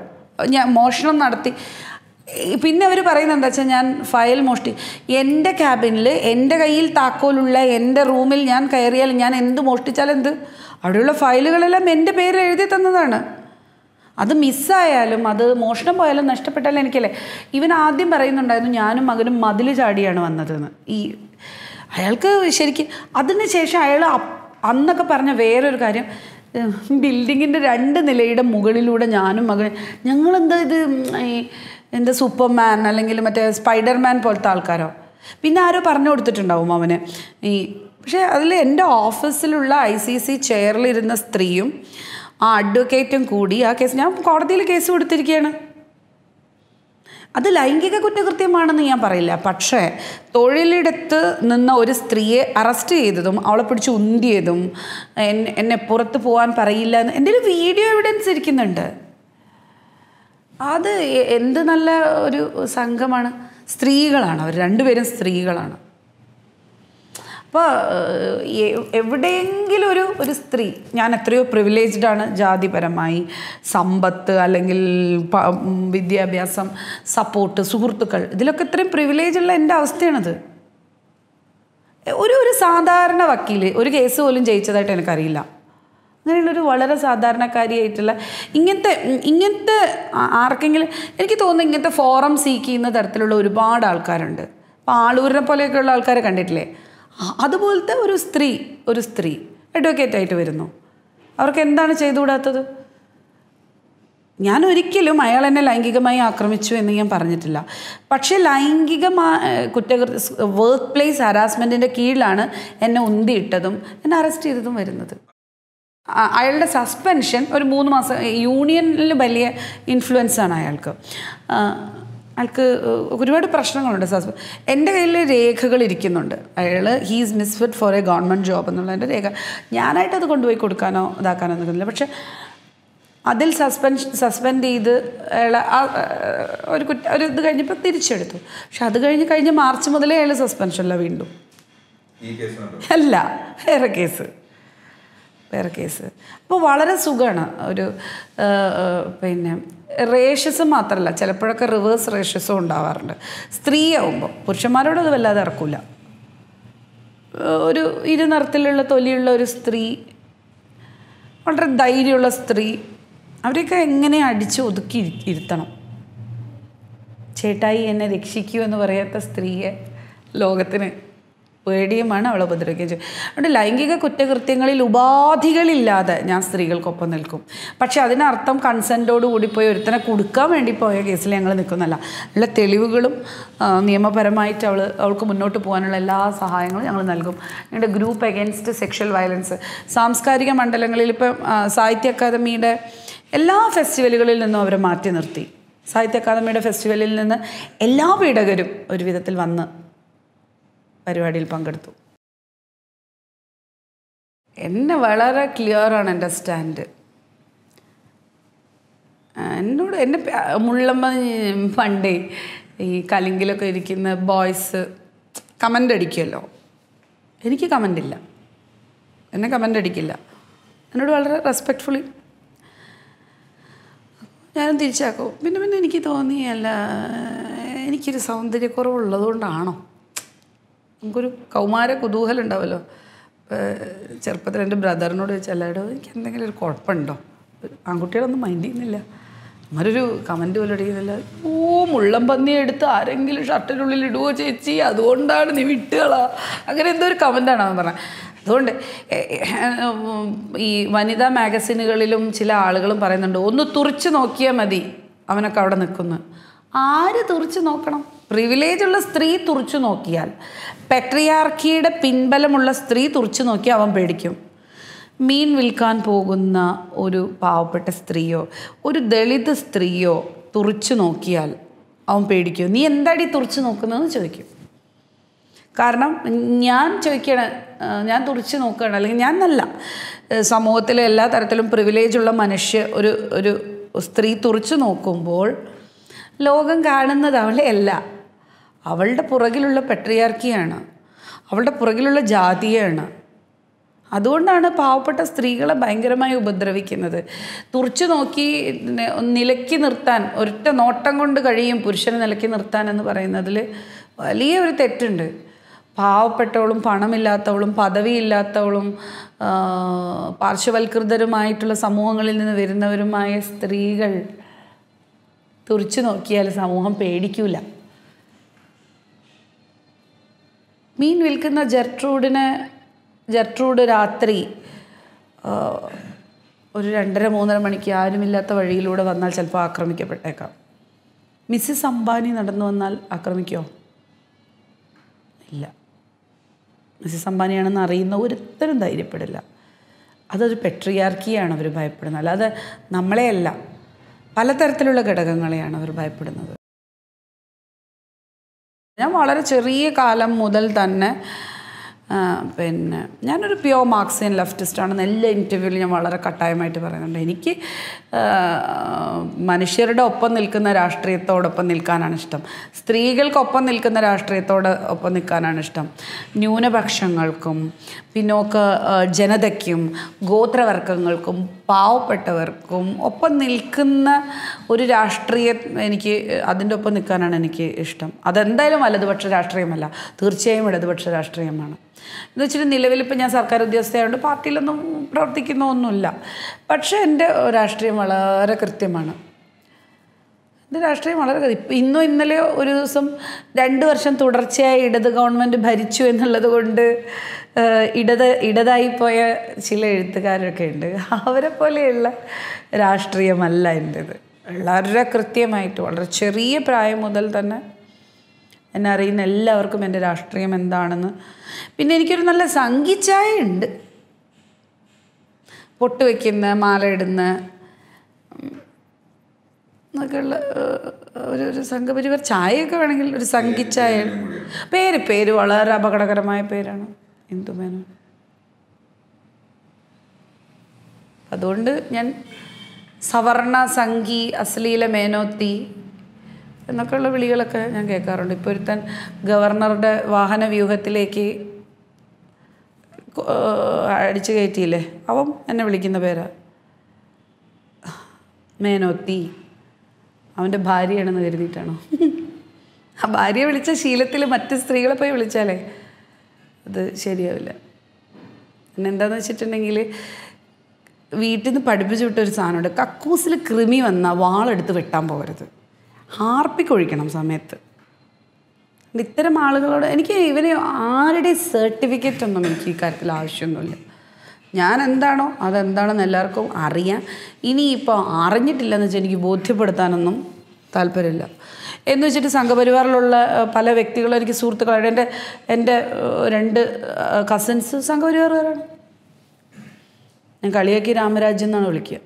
ഞാൻ മോഷണം നടത്തി പിന്നെ അവർ പറയുന്നത് എന്താ വെച്ചാൽ ഞാൻ ഫയൽ മോഷ്ടി എൻ്റെ ക്യാബിനിൽ എൻ്റെ കയ്യിൽ താക്കോലുള്ള എൻ്റെ റൂമിൽ ഞാൻ കയറിയാൽ ഞാൻ എന്ത് മോഷ്ടിച്ചാലും എന്ത് അവിടെയുള്ള ഫയലുകളെല്ലാം എൻ്റെ പേര് എഴുതി തന്നതാണ് അത് മിസ്സായാലും അത് മോഷണം പോയാലും നഷ്ടപ്പെട്ടാലും എനിക്കല്ലേ ഇവൻ ആദ്യം പറയുന്നുണ്ടായിരുന്നു ഞാനും മകനും മതിൽ ചാടിയാണ് വന്നതെന്ന് ഈ അയാൾക്ക് ശരിക്കും അതിന് ശേഷം അയാൾ അന്നൊക്കെ പറഞ്ഞ വേറൊരു കാര്യം ബിൽഡിങ്ങിൻ്റെ രണ്ട് നിലയുടെ മുകളിലൂടെ ഞാനും മകനും ഞങ്ങളെന്താ ഇത് എന്ത് സൂപ്പർമാൻ അല്ലെങ്കിൽ മറ്റേ സ്പൈഡർമാൻ പോലത്തെ ആൾക്കാരോ പിന്നെ ആരോ പറഞ്ഞു കൊടുത്തിട്ടുണ്ടാവും അവന് ഈ പക്ഷേ അതിൽ എൻ്റെ ഓഫീസിലുള്ള ഐ സി സി ചെയറിലിരുന്ന സ്ത്രീയും ആ അഡ്വക്കേറ്റും കൂടി ആ കേസ് ഞാൻ കോടതിയിൽ കേസ് കൊടുത്തിരിക്കുകയാണ് അത് ലൈംഗിക കുറ്റകൃത്യമാണെന്ന് ഞാൻ പറയില്ല പക്ഷേ തൊഴിലിടത്ത് നിന്ന ഒരു സ്ത്രീയെ അറസ്റ്റ് ചെയ്തതും അവളെ പിടിച്ച് ഉന്തിയതും എന്നെ പുറത്ത് പോകാൻ പറയില്ല എന്ന് എൻ്റെ ഒരു വീഡിയോ എവിഡൻസ് ഇരിക്കുന്നുണ്ട് അത് എന്ത് നല്ല ഒരു സംഘമാണ് സ്ത്രീകളാണ് അവർ രണ്ടുപേരും സ്ത്രീകളാണ് അപ്പോൾ എവിടെയെങ്കിലും ഒരു ഒരു സ്ത്രീ ഞാൻ എത്രയോ പ്രിവിലേജ്ഡ് ആണ് ജാതിപരമായി സമ്പത്ത് അല്ലെങ്കിൽ വിദ്യാഭ്യാസം സപ്പോർട്ട് സുഹൃത്തുക്കൾ ഇതിലൊക്കെ ഇത്രയും പ്രിവിലേജുള്ള എൻ്റെ അവസ്ഥയാണത് ഒരു ഒരു സാധാരണ വക്കീൽ ഒരു കേസ് പോലും ജയിച്ചതായിട്ട് എനിക്കറിയില്ല അങ്ങനെയുള്ളൊരു വളരെ സാധാരണക്കാരിയായിട്ടുള്ള ഇങ്ങനത്തെ ഇങ്ങനത്തെ ആർക്കെങ്കിലും എനിക്ക് തോന്നുന്നു ഇങ്ങനത്തെ ഫോറം സീക്ക് ചെയ്യുന്ന തരത്തിലുള്ള ഒരുപാട് ആൾക്കാരുണ്ട് അപ്പോൾ ആളൂരിനെ പോലെയൊക്കെയുള്ള ആൾക്കാരെ കണ്ടിട്ടില്ലേ അതുപോലത്തെ ഒരു സ്ത്രീ ഒരു സ്ത്രീ അഡ്വക്കേറ്റ് ആയിട്ട് വരുന്നു അവർക്ക് എന്താണ് ചെയ്തുകൂടാത്തത് ഞാൻ ഒരിക്കലും അയാൾ എന്നെ ലൈംഗികമായി ആക്രമിച്ചു എന്ന് ഞാൻ പറഞ്ഞിട്ടില്ല പക്ഷേ ലൈംഗികമായ കുറ്റകൃത്യ വർക്ക് പ്ലേസ് ഹരാസ്മെൻറ്റിൻ്റെ കീഴിലാണ് എന്നെ ഉന്തിയിട്ടതും എന്നെ അറസ്റ്റ് ചെയ്തതും വരുന്നത് അയാളുടെ സസ്പെൻഷൻ ഒരു മൂന്ന് മാസം യൂണിയനിൽ വലിയ ഇൻഫ്ലുവൻസ് ആണ് അയാൾക്ക് അയാൾക്ക് ഒരുപാട് പ്രശ്നങ്ങളുണ്ട് സസ്പെൻ എൻ്റെ കയ്യിൽ രേഖകൾ ഇരിക്കുന്നുണ്ട് അയാൾ he's misfit for a government job എന്നുള്ളതിൻ്റെ രേഖ ഞാനായിട്ട് അത് കൊണ്ടുപോയി കൊടുക്കാനോ ഇതാക്കാനോ നിൽക്കുന്നില്ല പക്ഷേ അതിൽ സസ്പെൻഡ് സസ്പെൻഡ് ചെയ്ത് അയാൾ ആ ഒരു കുറ്റ ഒരു ഇത് കഴിഞ്ഞപ്പോൾ തിരിച്ചെടുത്തു പക്ഷെ അത് കഴിഞ്ഞ് കഴിഞ്ഞ മാർച്ച് മുതലേ അയാൾ സസ്പെൻഷനില്ല വീണ്ടും അല്ല വേറെ കേസ് വേറെ കേസ് അപ്പോൾ വളരെ സുഖമാണ് ഒരു പിന്നെ റേഷ്യസ് മാത്രമല്ല ചിലപ്പോഴൊക്കെ റിവേഴ്സ് റേഷ്യസും ഉണ്ടാവാറുണ്ട് സ്ത്രീയാവുമ്പോൾ പുരുഷന്മാരോട് അത് വല്ലാതെ ഇറക്കില്ല ഒരു നിറത്തിലുള്ള തൊലിയുള്ള ഒരു സ്ത്രീ വളരെ ധൈര്യമുള്ള സ്ത്രീ അവരെയൊക്കെ എങ്ങനെ അടിച്ച് ഒതുക്കി ഇരുത്തണം ചേട്ടായി എന്നെ രക്ഷിക്കൂ എന്ന് പറയാത്ത സ്ത്രീയെ ലോകത്തിന് പേടിയുമാണ് അവളെ ഉപദ്രവിക്കുകയും ചെയ്യും അതുകൊണ്ട് ലൈംഗിക കുറ്റകൃത്യങ്ങളിൽ ഉപാധികളില്ലാതെ ഞാൻ സ്ത്രീകൾക്കൊപ്പം നിൽക്കും പക്ഷെ അതിനർത്ഥം കൺസെൻറ്റോട് കൂടി പോയി ഒരുത്തനെ കൊടുക്കാൻ വേണ്ടി പോയ കേസിൽ ഞങ്ങൾ നിൽക്കുന്നല്ല ഉള്ള തെളിവുകളും നിയമപരമായിട്ട് അവൾ അവൾക്ക് മുന്നോട്ട് പോകാനുള്ള എല്ലാ സഹായങ്ങളും ഞങ്ങൾ നൽകും ഞങ്ങളുടെ ഗ്രൂപ്പ് അഗേൻസ്റ്റ് സെക്ഷൽ വയലൻസ് സാംസ്കാരിക മണ്ഡലങ്ങളിൽ ഇപ്പം സാഹിത്യ അക്കാദമിയുടെ എല്ലാ ഫെസ്റ്റിവലുകളിൽ നിന്നും അവരെ മാറ്റി നിർത്തി സാഹിത്യ അക്കാദമിയുടെ ഫെസ്റ്റിവലിൽ നിന്ന് എല്ലാ പീഡകരും ഒരു വിധത്തിൽ വന്ന് പരിപാടിയിൽ പങ്കെടുത്തു എന്നെ വളരെ ആണ് എൻ്റെ സ്റ്റാൻഡ് എന്നോട് എന്നെ മുള്ളമ്മ പണ്ടേ ഈ കലിങ്കിലൊക്കെ ഇരിക്കുന്ന ബോയ്സ് കമൻ്റ് അടിക്കുമല്ലോ എനിക്ക് കമൻ്റ് ഇല്ല എന്നെ കമൻ്റ് അടിക്കില്ല എന്നോട് വളരെ റെസ്പെക്റ്റ്ഫുള്ളി ഞാനും തിരിച്ചാക്കും പിന്നെ പിന്നെ എനിക്ക് തോന്നി അല്ല എനിക്കൊരു സൗന്ദര്യക്കുറവുള്ളതുകൊണ്ടാണോ നമുക്കൊരു കൗമാര കുതൂഹലം ഉണ്ടാവുമല്ലോ ചെറുപ്പത്തിൽ എൻ്റെ ബ്രദറിനോട് ചോദിച്ചാൽ എല്ലാവരും എനിക്ക് എന്തെങ്കിലും ഒരു കുഴപ്പമുണ്ടോ ആൺകുട്ടികളൊന്നും മൈൻഡ് ചെയ്യുന്നില്ല അമ്മരൊരു കമൻറ്റ് പോലും അടിക്കുന്നില്ല ഓ മുള്ളം പന്നി എടുത്ത് ആരെങ്കിലും ഷർട്ടിനുള്ളിൽ ഇടുവോ ചേച്ചി അതുകൊണ്ടാണ് നീ വിട്ടുകള അങ്ങനെ എന്തോ ഒരു കമൻറ്റാണ് അവൻ പറഞ്ഞത് അതുകൊണ്ട് ഈ വനിതാ മാഗസിനുകളിലും ചില ആളുകളും പറയുന്നുണ്ട് ഒന്ന് തുറച്ച് നോക്കിയാൽ മതി അവനൊക്കെ അവിടെ നിൽക്കുന്നു ആര് തുറച്ച് നോക്കണം പ്രിവിലേജുള്ള സ്ത്രീ തുറച്ചു നോക്കിയാൽ പെട്രിയാർക്കിയുടെ പിൻബലമുള്ള സ്ത്രീ തുറച്ചു നോക്കി അവൻ പേടിക്കും മീൻ വിൽക്കാൻ പോകുന്ന ഒരു പാവപ്പെട്ട സ്ത്രീയോ ഒരു ദളിത് സ്ത്രീയോ തുറച്ചു നോക്കിയാൽ അവൻ പേടിക്കും നീ എന്താടി തുറച്ചു നോക്കുന്നതെന്ന് ചോദിക്കും കാരണം ഞാൻ ചോദിക്കണ ഞാൻ തുറച്ചു നോക്കുകയാണ് അല്ലെങ്കിൽ ഞാൻ നല്ല സമൂഹത്തിലെ എല്ലാ തരത്തിലും പ്രിവിലേജുള്ള മനുഷ്യ ഒരു ഒരു സ്ത്രീ തുറച്ചു നോക്കുമ്പോൾ ലോകം കാണുന്നത് അവളെ അവളുടെ പുറകിലുള്ള പെട്രിയാർക്കിയാണ് അവളുടെ പുറകിലുള്ള ജാതിയാണ് അതുകൊണ്ടാണ് പാവപ്പെട്ട സ്ത്രീകളെ ഭയങ്കരമായി ഉപദ്രവിക്കുന്നത് തുറച്ചു നോക്കി നിലക്കി നിർത്താൻ ഒരൊറ്റ നോട്ടം കൊണ്ട് കഴിയും പുരുഷനെ നിലക്കി നിർത്താൻ എന്ന് പറയുന്നതിൽ വലിയ ഒരു തെറ്റുണ്ട് പാവപ്പെട്ടവളും പണമില്ലാത്തവളും പദവിയില്ലാത്തവളും പാർശ്വവൽകൃതരുമായിട്ടുള്ള സമൂഹങ്ങളിൽ നിന്ന് വരുന്നവരുമായ സ്ത്രീകൾ തുറച്ചു നോക്കിയാൽ സമൂഹം പേടിക്കൂല മീൻ വിൽക്കുന്ന ജർട്രൂഡിന് ജർട്രൂഡ് രാത്രി ഒരു രണ്ടര മൂന്നര മണിക്ക് ആരുമില്ലാത്ത വഴിയിലൂടെ വന്നാൽ ചിലപ്പോൾ ആക്രമിക്കപ്പെട്ടേക്കാം മിസ്സിസ് അംബാനി നടന്നു വന്നാൽ ആക്രമിക്കുമോ ഇല്ല മിസ്സിസ് അംബാനിയാണെന്ന് അറിയുന്ന ഒരുത്തരും ധൈര്യപ്പെടില്ല അതൊരു പെട്രിയാർക്കിയാണ് അവർ ഭയപ്പെടുന്നത് അല്ലാതെ നമ്മളെയല്ല പലതരത്തിലുള്ള ഘടകങ്ങളെയാണ് അവർ ഭയപ്പെടുന്നത് ഞാൻ വളരെ ചെറിയ കാലം മുതൽ തന്നെ പിന്നെ ഞാനൊരു പ്യോ മാർക്സിയൻ ലെഫ്റ്റിസ്റ്റ് ആണെന്ന് എല്ലാ ഇൻ്റർവ്യൂവിലും ഞാൻ വളരെ കട്ടായമായിട്ട് പറയുന്നുണ്ട് എനിക്ക് മനുഷ്യരുടെ ഒപ്പം നിൽക്കുന്ന രാഷ്ട്രീയത്തോടൊപ്പം നിൽക്കാനാണ് ഇഷ്ടം സ്ത്രീകൾക്കൊപ്പം നിൽക്കുന്ന രാഷ്ട്രീയത്തോട് ഒപ്പം നിൽക്കാനാണ് ഇഷ്ടം ന്യൂനപക്ഷങ്ങൾക്കും പിന്നോക്ക ജനതയ്ക്കും ഗോത്രവർഗങ്ങൾക്കും പാവപ്പെട്ടവർക്കും ഒപ്പം നിൽക്കുന്ന ഒരു രാഷ്ട്രീയ എനിക്ക് അതിൻ്റെ ഒപ്പം നിൽക്കാനാണ് എനിക്ക് ഇഷ്ടം അതെന്തായാലും വലതുപക്ഷ രാഷ്ട്രീയമല്ല തീർച്ചയായും ഇടതുപക്ഷ രാഷ്ട്രീയമാണ് എന്ന് വെച്ചിട്ട് നിലവിലിപ്പോൾ ഞാൻ സർക്കാർ ഉദ്യോഗസ്ഥയായതുകൊണ്ട് പാർട്ടിയിലൊന്നും പ്രവർത്തിക്കുന്ന ഒന്നുമില്ല പക്ഷേ എൻ്റെ രാഷ്ട്രീയം വളരെ കൃത്യമാണ് എൻ്റെ രാഷ്ട്രീയം വളരെ ഇപ്പം ഇന്നും ഇന്നലെ ഒരു ദിവസം രണ്ട് വർഷം തുടർച്ചയായി ഇടത് ഗവൺമെൻറ് ഭരിച്ചു എന്നുള്ളത് കൊണ്ട് ഇടത് ഇടതായി പോയ ചില എഴുത്തുകാരൊക്കെ ഉണ്ട് അവരെ പോലെയുള്ള രാഷ്ട്രീയമല്ല എൻ്റേത് വളരെ കൃത്യമായിട്ട് വളരെ ചെറിയ പ്രായം മുതൽ തന്നെ എന്നെ അറിയുന്ന എല്ലാവർക്കും എൻ്റെ രാഷ്ട്രീയം എന്താണെന്ന് പിന്നെ എനിക്കൊരു നല്ല സംഘിച്ചായ ഉണ്ട് പൊട്ട് വയ്ക്കുന്ന മാലയിടുന്ന എന്നൊക്കെയുള്ള ഒരു ഒരു സംഘപരിവാർ ചായയൊക്കെ വേണമെങ്കിൽ ഒരു സംഘിച്ചായ പേര് പേര് വളരെ അപകടകരമായ പേരാണ് ഇന്ദുമേനോൻ അതുകൊണ്ട് ഞാൻ സവർണ സംഘി അശ്ലീല മേനോത്തി എന്നൊക്കെയുള്ള വിളികളൊക്കെ ഞാൻ കേൾക്കാറുണ്ട് ഇപ്പോൾ ഒരുത്തൻ ഗവർണറുടെ വാഹന വ്യൂഹത്തിലേക്ക് അടിച്ചു കയറ്റിയില്ലേ അവൻ എന്നെ വിളിക്കുന്ന പേരാ മേനോത്തി അവൻ്റെ ഭാര്യയാണെന്ന് കരുതിയിട്ടാണോ ആ ഭാര്യയെ വിളിച്ച ശീലത്തിൽ മറ്റ് സ്ത്രീകളെ പോയി വിളിച്ചാലേ അത് ശരിയാവില്ല പിന്നെ എന്താണെന്ന് വെച്ചിട്ടുണ്ടെങ്കിൽ വീട്ടിൽ നിന്ന് പഠിപ്പിച്ചു വിട്ടൊരു സാധനമുണ്ട് കക്കൂസിൽ കൃമി വന്നാൽ വാളെടുത്ത് വെട്ടാൻ പോകരുത് ആർപ്പിക്കൊഴിക്കണം സമയത്ത് ഇത്തരം ആളുകളോട് എനിക്ക് ഇവരെ ആരുടെ സർട്ടിഫിക്കറ്റ് ഒന്നും എനിക്ക് ഈ കാര്യത്തിൽ ആവശ്യമൊന്നുമില്ല ഞാൻ എന്താണോ അതെന്താണെന്ന് എല്ലാവർക്കും അറിയാം ഇനിയിപ്പോൾ അറിഞ്ഞിട്ടില്ലെന്ന് വെച്ചാൽ എനിക്ക് ബോധ്യപ്പെടുത്താനൊന്നും താല്പര്യമില്ല എന്ന് വെച്ചിട്ട് സംഘപരിവാറിലുള്ള പല വ്യക്തികളും എനിക്ക് സുഹൃത്തുക്കളായിട്ട് എൻ്റെ എൻ്റെ രണ്ട് കസിൻസ് സംഘപരിവാറുകാരാണ് ഞാൻ കളിയാക്കി രാമരാജ്യം എന്നാണ് വിളിക്കുക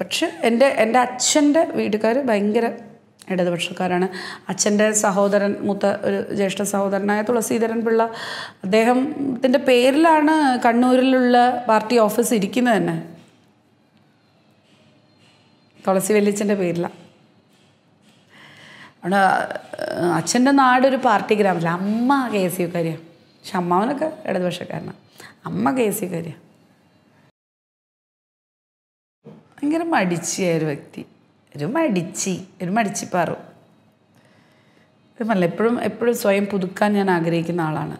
പക്ഷെ എൻ്റെ എൻ്റെ അച്ഛൻ്റെ വീട്ടുകാർ ഭയങ്കര ഇടതുപക്ഷക്കാരാണ് അച്ഛൻ്റെ സഹോദരൻ മൂത്ത ഒരു ജ്യേഷ്ഠ സഹോദരനായ തുളസീധരൻ പിള്ള അദ്ദേഹത്തിൻ്റെ പേരിലാണ് കണ്ണൂരിലുള്ള പാർട്ടി ഓഫീസ് ഇരിക്കുന്നത് തന്നെ തുളസി വല്യച്ഛൻ്റെ പേരിലാണ് അച്ഛൻ്റെ നാടൊരു പാർട്ടി ഗ്രാമത്തിൽ അമ്മ കെ എസ് യുക്കാരിയാണ് പക്ഷെ അമ്മാവനൊക്കെ ഇടതുപക്ഷക്കാരനാണ് അമ്മ കെ എസ് കാര്യം ഭയങ്കര മടിച്ചിയായ ഒരു വ്യക്തി ഒരു മടിച്ചി ഒരു മടിച്ചിപ്പാറു അതുമല്ല എപ്പോഴും എപ്പോഴും സ്വയം പുതുക്കാൻ ഞാൻ ആഗ്രഹിക്കുന്ന ആളാണ്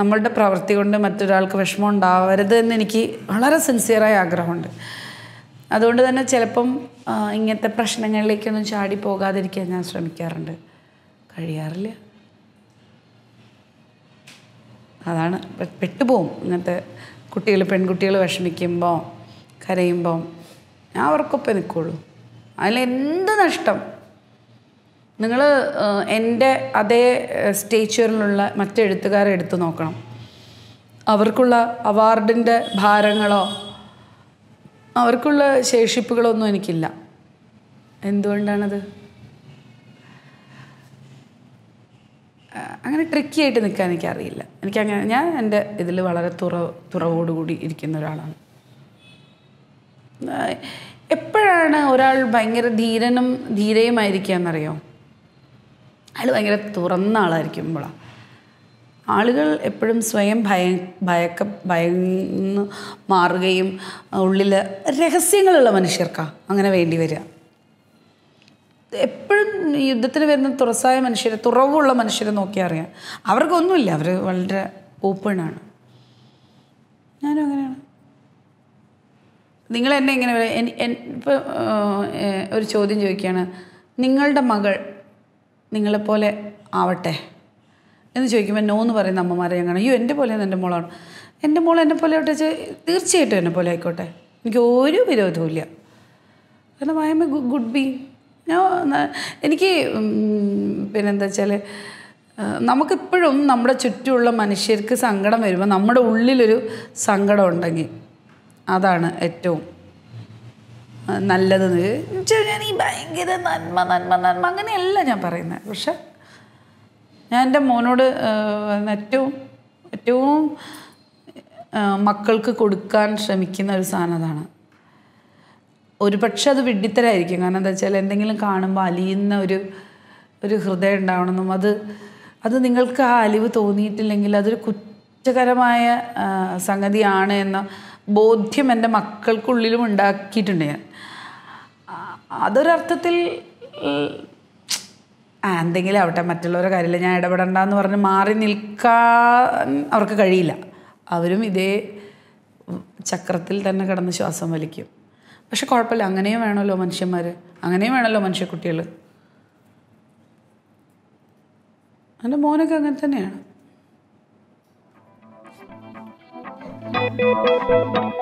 നമ്മളുടെ പ്രവൃത്തി കൊണ്ട് മറ്റൊരാൾക്ക് വിഷമം ഉണ്ടാവരുത് എന്ന് എനിക്ക് വളരെ സിൻസിയറായ ആഗ്രഹമുണ്ട് അതുകൊണ്ട് തന്നെ ചിലപ്പം ഇങ്ങനത്തെ പ്രശ്നങ്ങളിലേക്കൊന്നും ചാടി പോകാതിരിക്കാൻ ഞാൻ ശ്രമിക്കാറുണ്ട് കഴിയാറില്ല അതാണ് പെട്ടുപോകും ഇങ്ങനത്തെ കുട്ടികൾ പെൺകുട്ടികൾ വിഷമിക്കുമ്പോൾ കരയുമ്പം ഞാൻ അവർക്കൊപ്പം നിൽക്കുള്ളൂ അതിലെന്ത് നഷ്ടം നിങ്ങൾ എൻ്റെ അതേ സ്റ്റേച്ചുവറിലുള്ള മറ്റെഴുത്തുകാരെ എടുത്തു നോക്കണം അവർക്കുള്ള അവാർഡിൻ്റെ ഭാരങ്ങളോ അവർക്കുള്ള ശേഷിപ്പുകളൊന്നും എനിക്കില്ല എന്തുകൊണ്ടാണത് അങ്ങനെ ട്രിക്കി ആയിട്ട് നിൽക്കാൻ എനിക്കറിയില്ല എനിക്കങ്ങനെ ഞാൻ എൻ്റെ ഇതിൽ വളരെ തുറ തുറവോടുകൂടി ഇരിക്കുന്ന ഒരാളാണ് എപ്പോഴാണ് ഒരാൾ ഭയങ്കര ധീരനും ധീരയുമായിരിക്കുക എന്നറിയോ അയാൾ ഭയങ്കര തുറന്ന ആളായിരിക്കുമ്പോഴാണ് ആളുകൾ എപ്പോഴും സ്വയം ഭയ ഭയക്ക ഭയന്ന് മാറുകയും ഉള്ളിൽ രഹസ്യങ്ങളുള്ള മനുഷ്യർക്കാണ് അങ്ങനെ വേണ്ടി വരിക എപ്പോഴും യുദ്ധത്തിന് വരുന്ന തുറസായ മനുഷ്യരെ തുറവുള്ള മനുഷ്യരെ നോക്കി അറിയാം അവർക്കൊന്നുമില്ല അവർ വളരെ ഓപ്പണാണ് ഞാനും അങ്ങനെയാണ് നിങ്ങൾ എന്നെ ഇങ്ങനെ ഇപ്പോൾ ഒരു ചോദ്യം ചോദിക്കുകയാണ് നിങ്ങളുടെ മകൾ നിങ്ങളെപ്പോലെ ആവട്ടെ എന്ന് ചോദിക്കുമ്പോൾ നോ എന്ന് പറയുന്ന അമ്മമാരെ ഞങ്ങൾ അയ്യോ എൻ്റെ പോലെ എൻ്റെ മോളാണ് എൻ്റെ മോൾ എന്നെ പോലെ ആവട്ടെ തീർച്ചയായിട്ടും എന്നെ പോലെ ആയിക്കോട്ടെ എനിക്ക് ഒരു വിരോധവും ഇല്ല കാരണം ഐ ഗുഡ് ബി ഞാൻ എനിക്ക് പിന്നെന്താ വെച്ചാൽ നമുക്കിപ്പോഴും നമ്മുടെ ചുറ്റുമുള്ള മനുഷ്യർക്ക് സങ്കടം വരുമ്പോൾ നമ്മുടെ ഉള്ളിലൊരു സങ്കടം ഉണ്ടെങ്കിൽ അതാണ് ഏറ്റവും നല്ലത് ഞാൻ ഈ ഭയങ്കര നന്മ നന്മ നന്മ അങ്ങനെയല്ല ഞാൻ പറയുന്നത് പക്ഷെ ഞാൻ എൻ്റെ മോനോട് ഏറ്റവും ഏറ്റവും മക്കൾക്ക് കൊടുക്കാൻ ശ്രമിക്കുന്ന ഒരു സാധനം അതാണ് ഒരു പക്ഷെ അത് വിഡ്ഢിത്തരായിരിക്കും കാരണം എന്താ വെച്ചാൽ എന്തെങ്കിലും കാണുമ്പോൾ അലിയുന്ന ഒരു ഒരു ഹൃദയം ഉണ്ടാവണമെന്നും അത് അത് നിങ്ങൾക്ക് ആ അലിവ് തോന്നിയിട്ടില്ലെങ്കിൽ അതൊരു കുറ്റകരമായ സംഗതിയാണ് എന്ന ബോധ്യം എൻ്റെ മക്കൾക്കുള്ളിലും ഉണ്ടാക്കിയിട്ടുണ്ട് ഞാൻ അതൊരർത്ഥത്തിൽ എന്തെങ്കിലും ആവട്ടെ മറ്റുള്ളവരുടെ കാര്യമില്ല ഞാൻ ഇടപെടണ്ട എന്ന് പറഞ്ഞ് മാറി നിൽക്കാൻ അവർക്ക് കഴിയില്ല അവരും ഇതേ ചക്രത്തിൽ തന്നെ കിടന്ന് ശ്വാസം വലിക്കും പക്ഷെ കുഴപ്പമില്ല അങ്ങനെയും വേണമല്ലോ മനുഷ്യന്മാർ അങ്ങനെയും വേണമല്ലോ മനുഷ്യക്കുട്ടികൾ എൻ്റെ മോനൊക്കെ അങ്ങനെ തന്നെയാണ് Música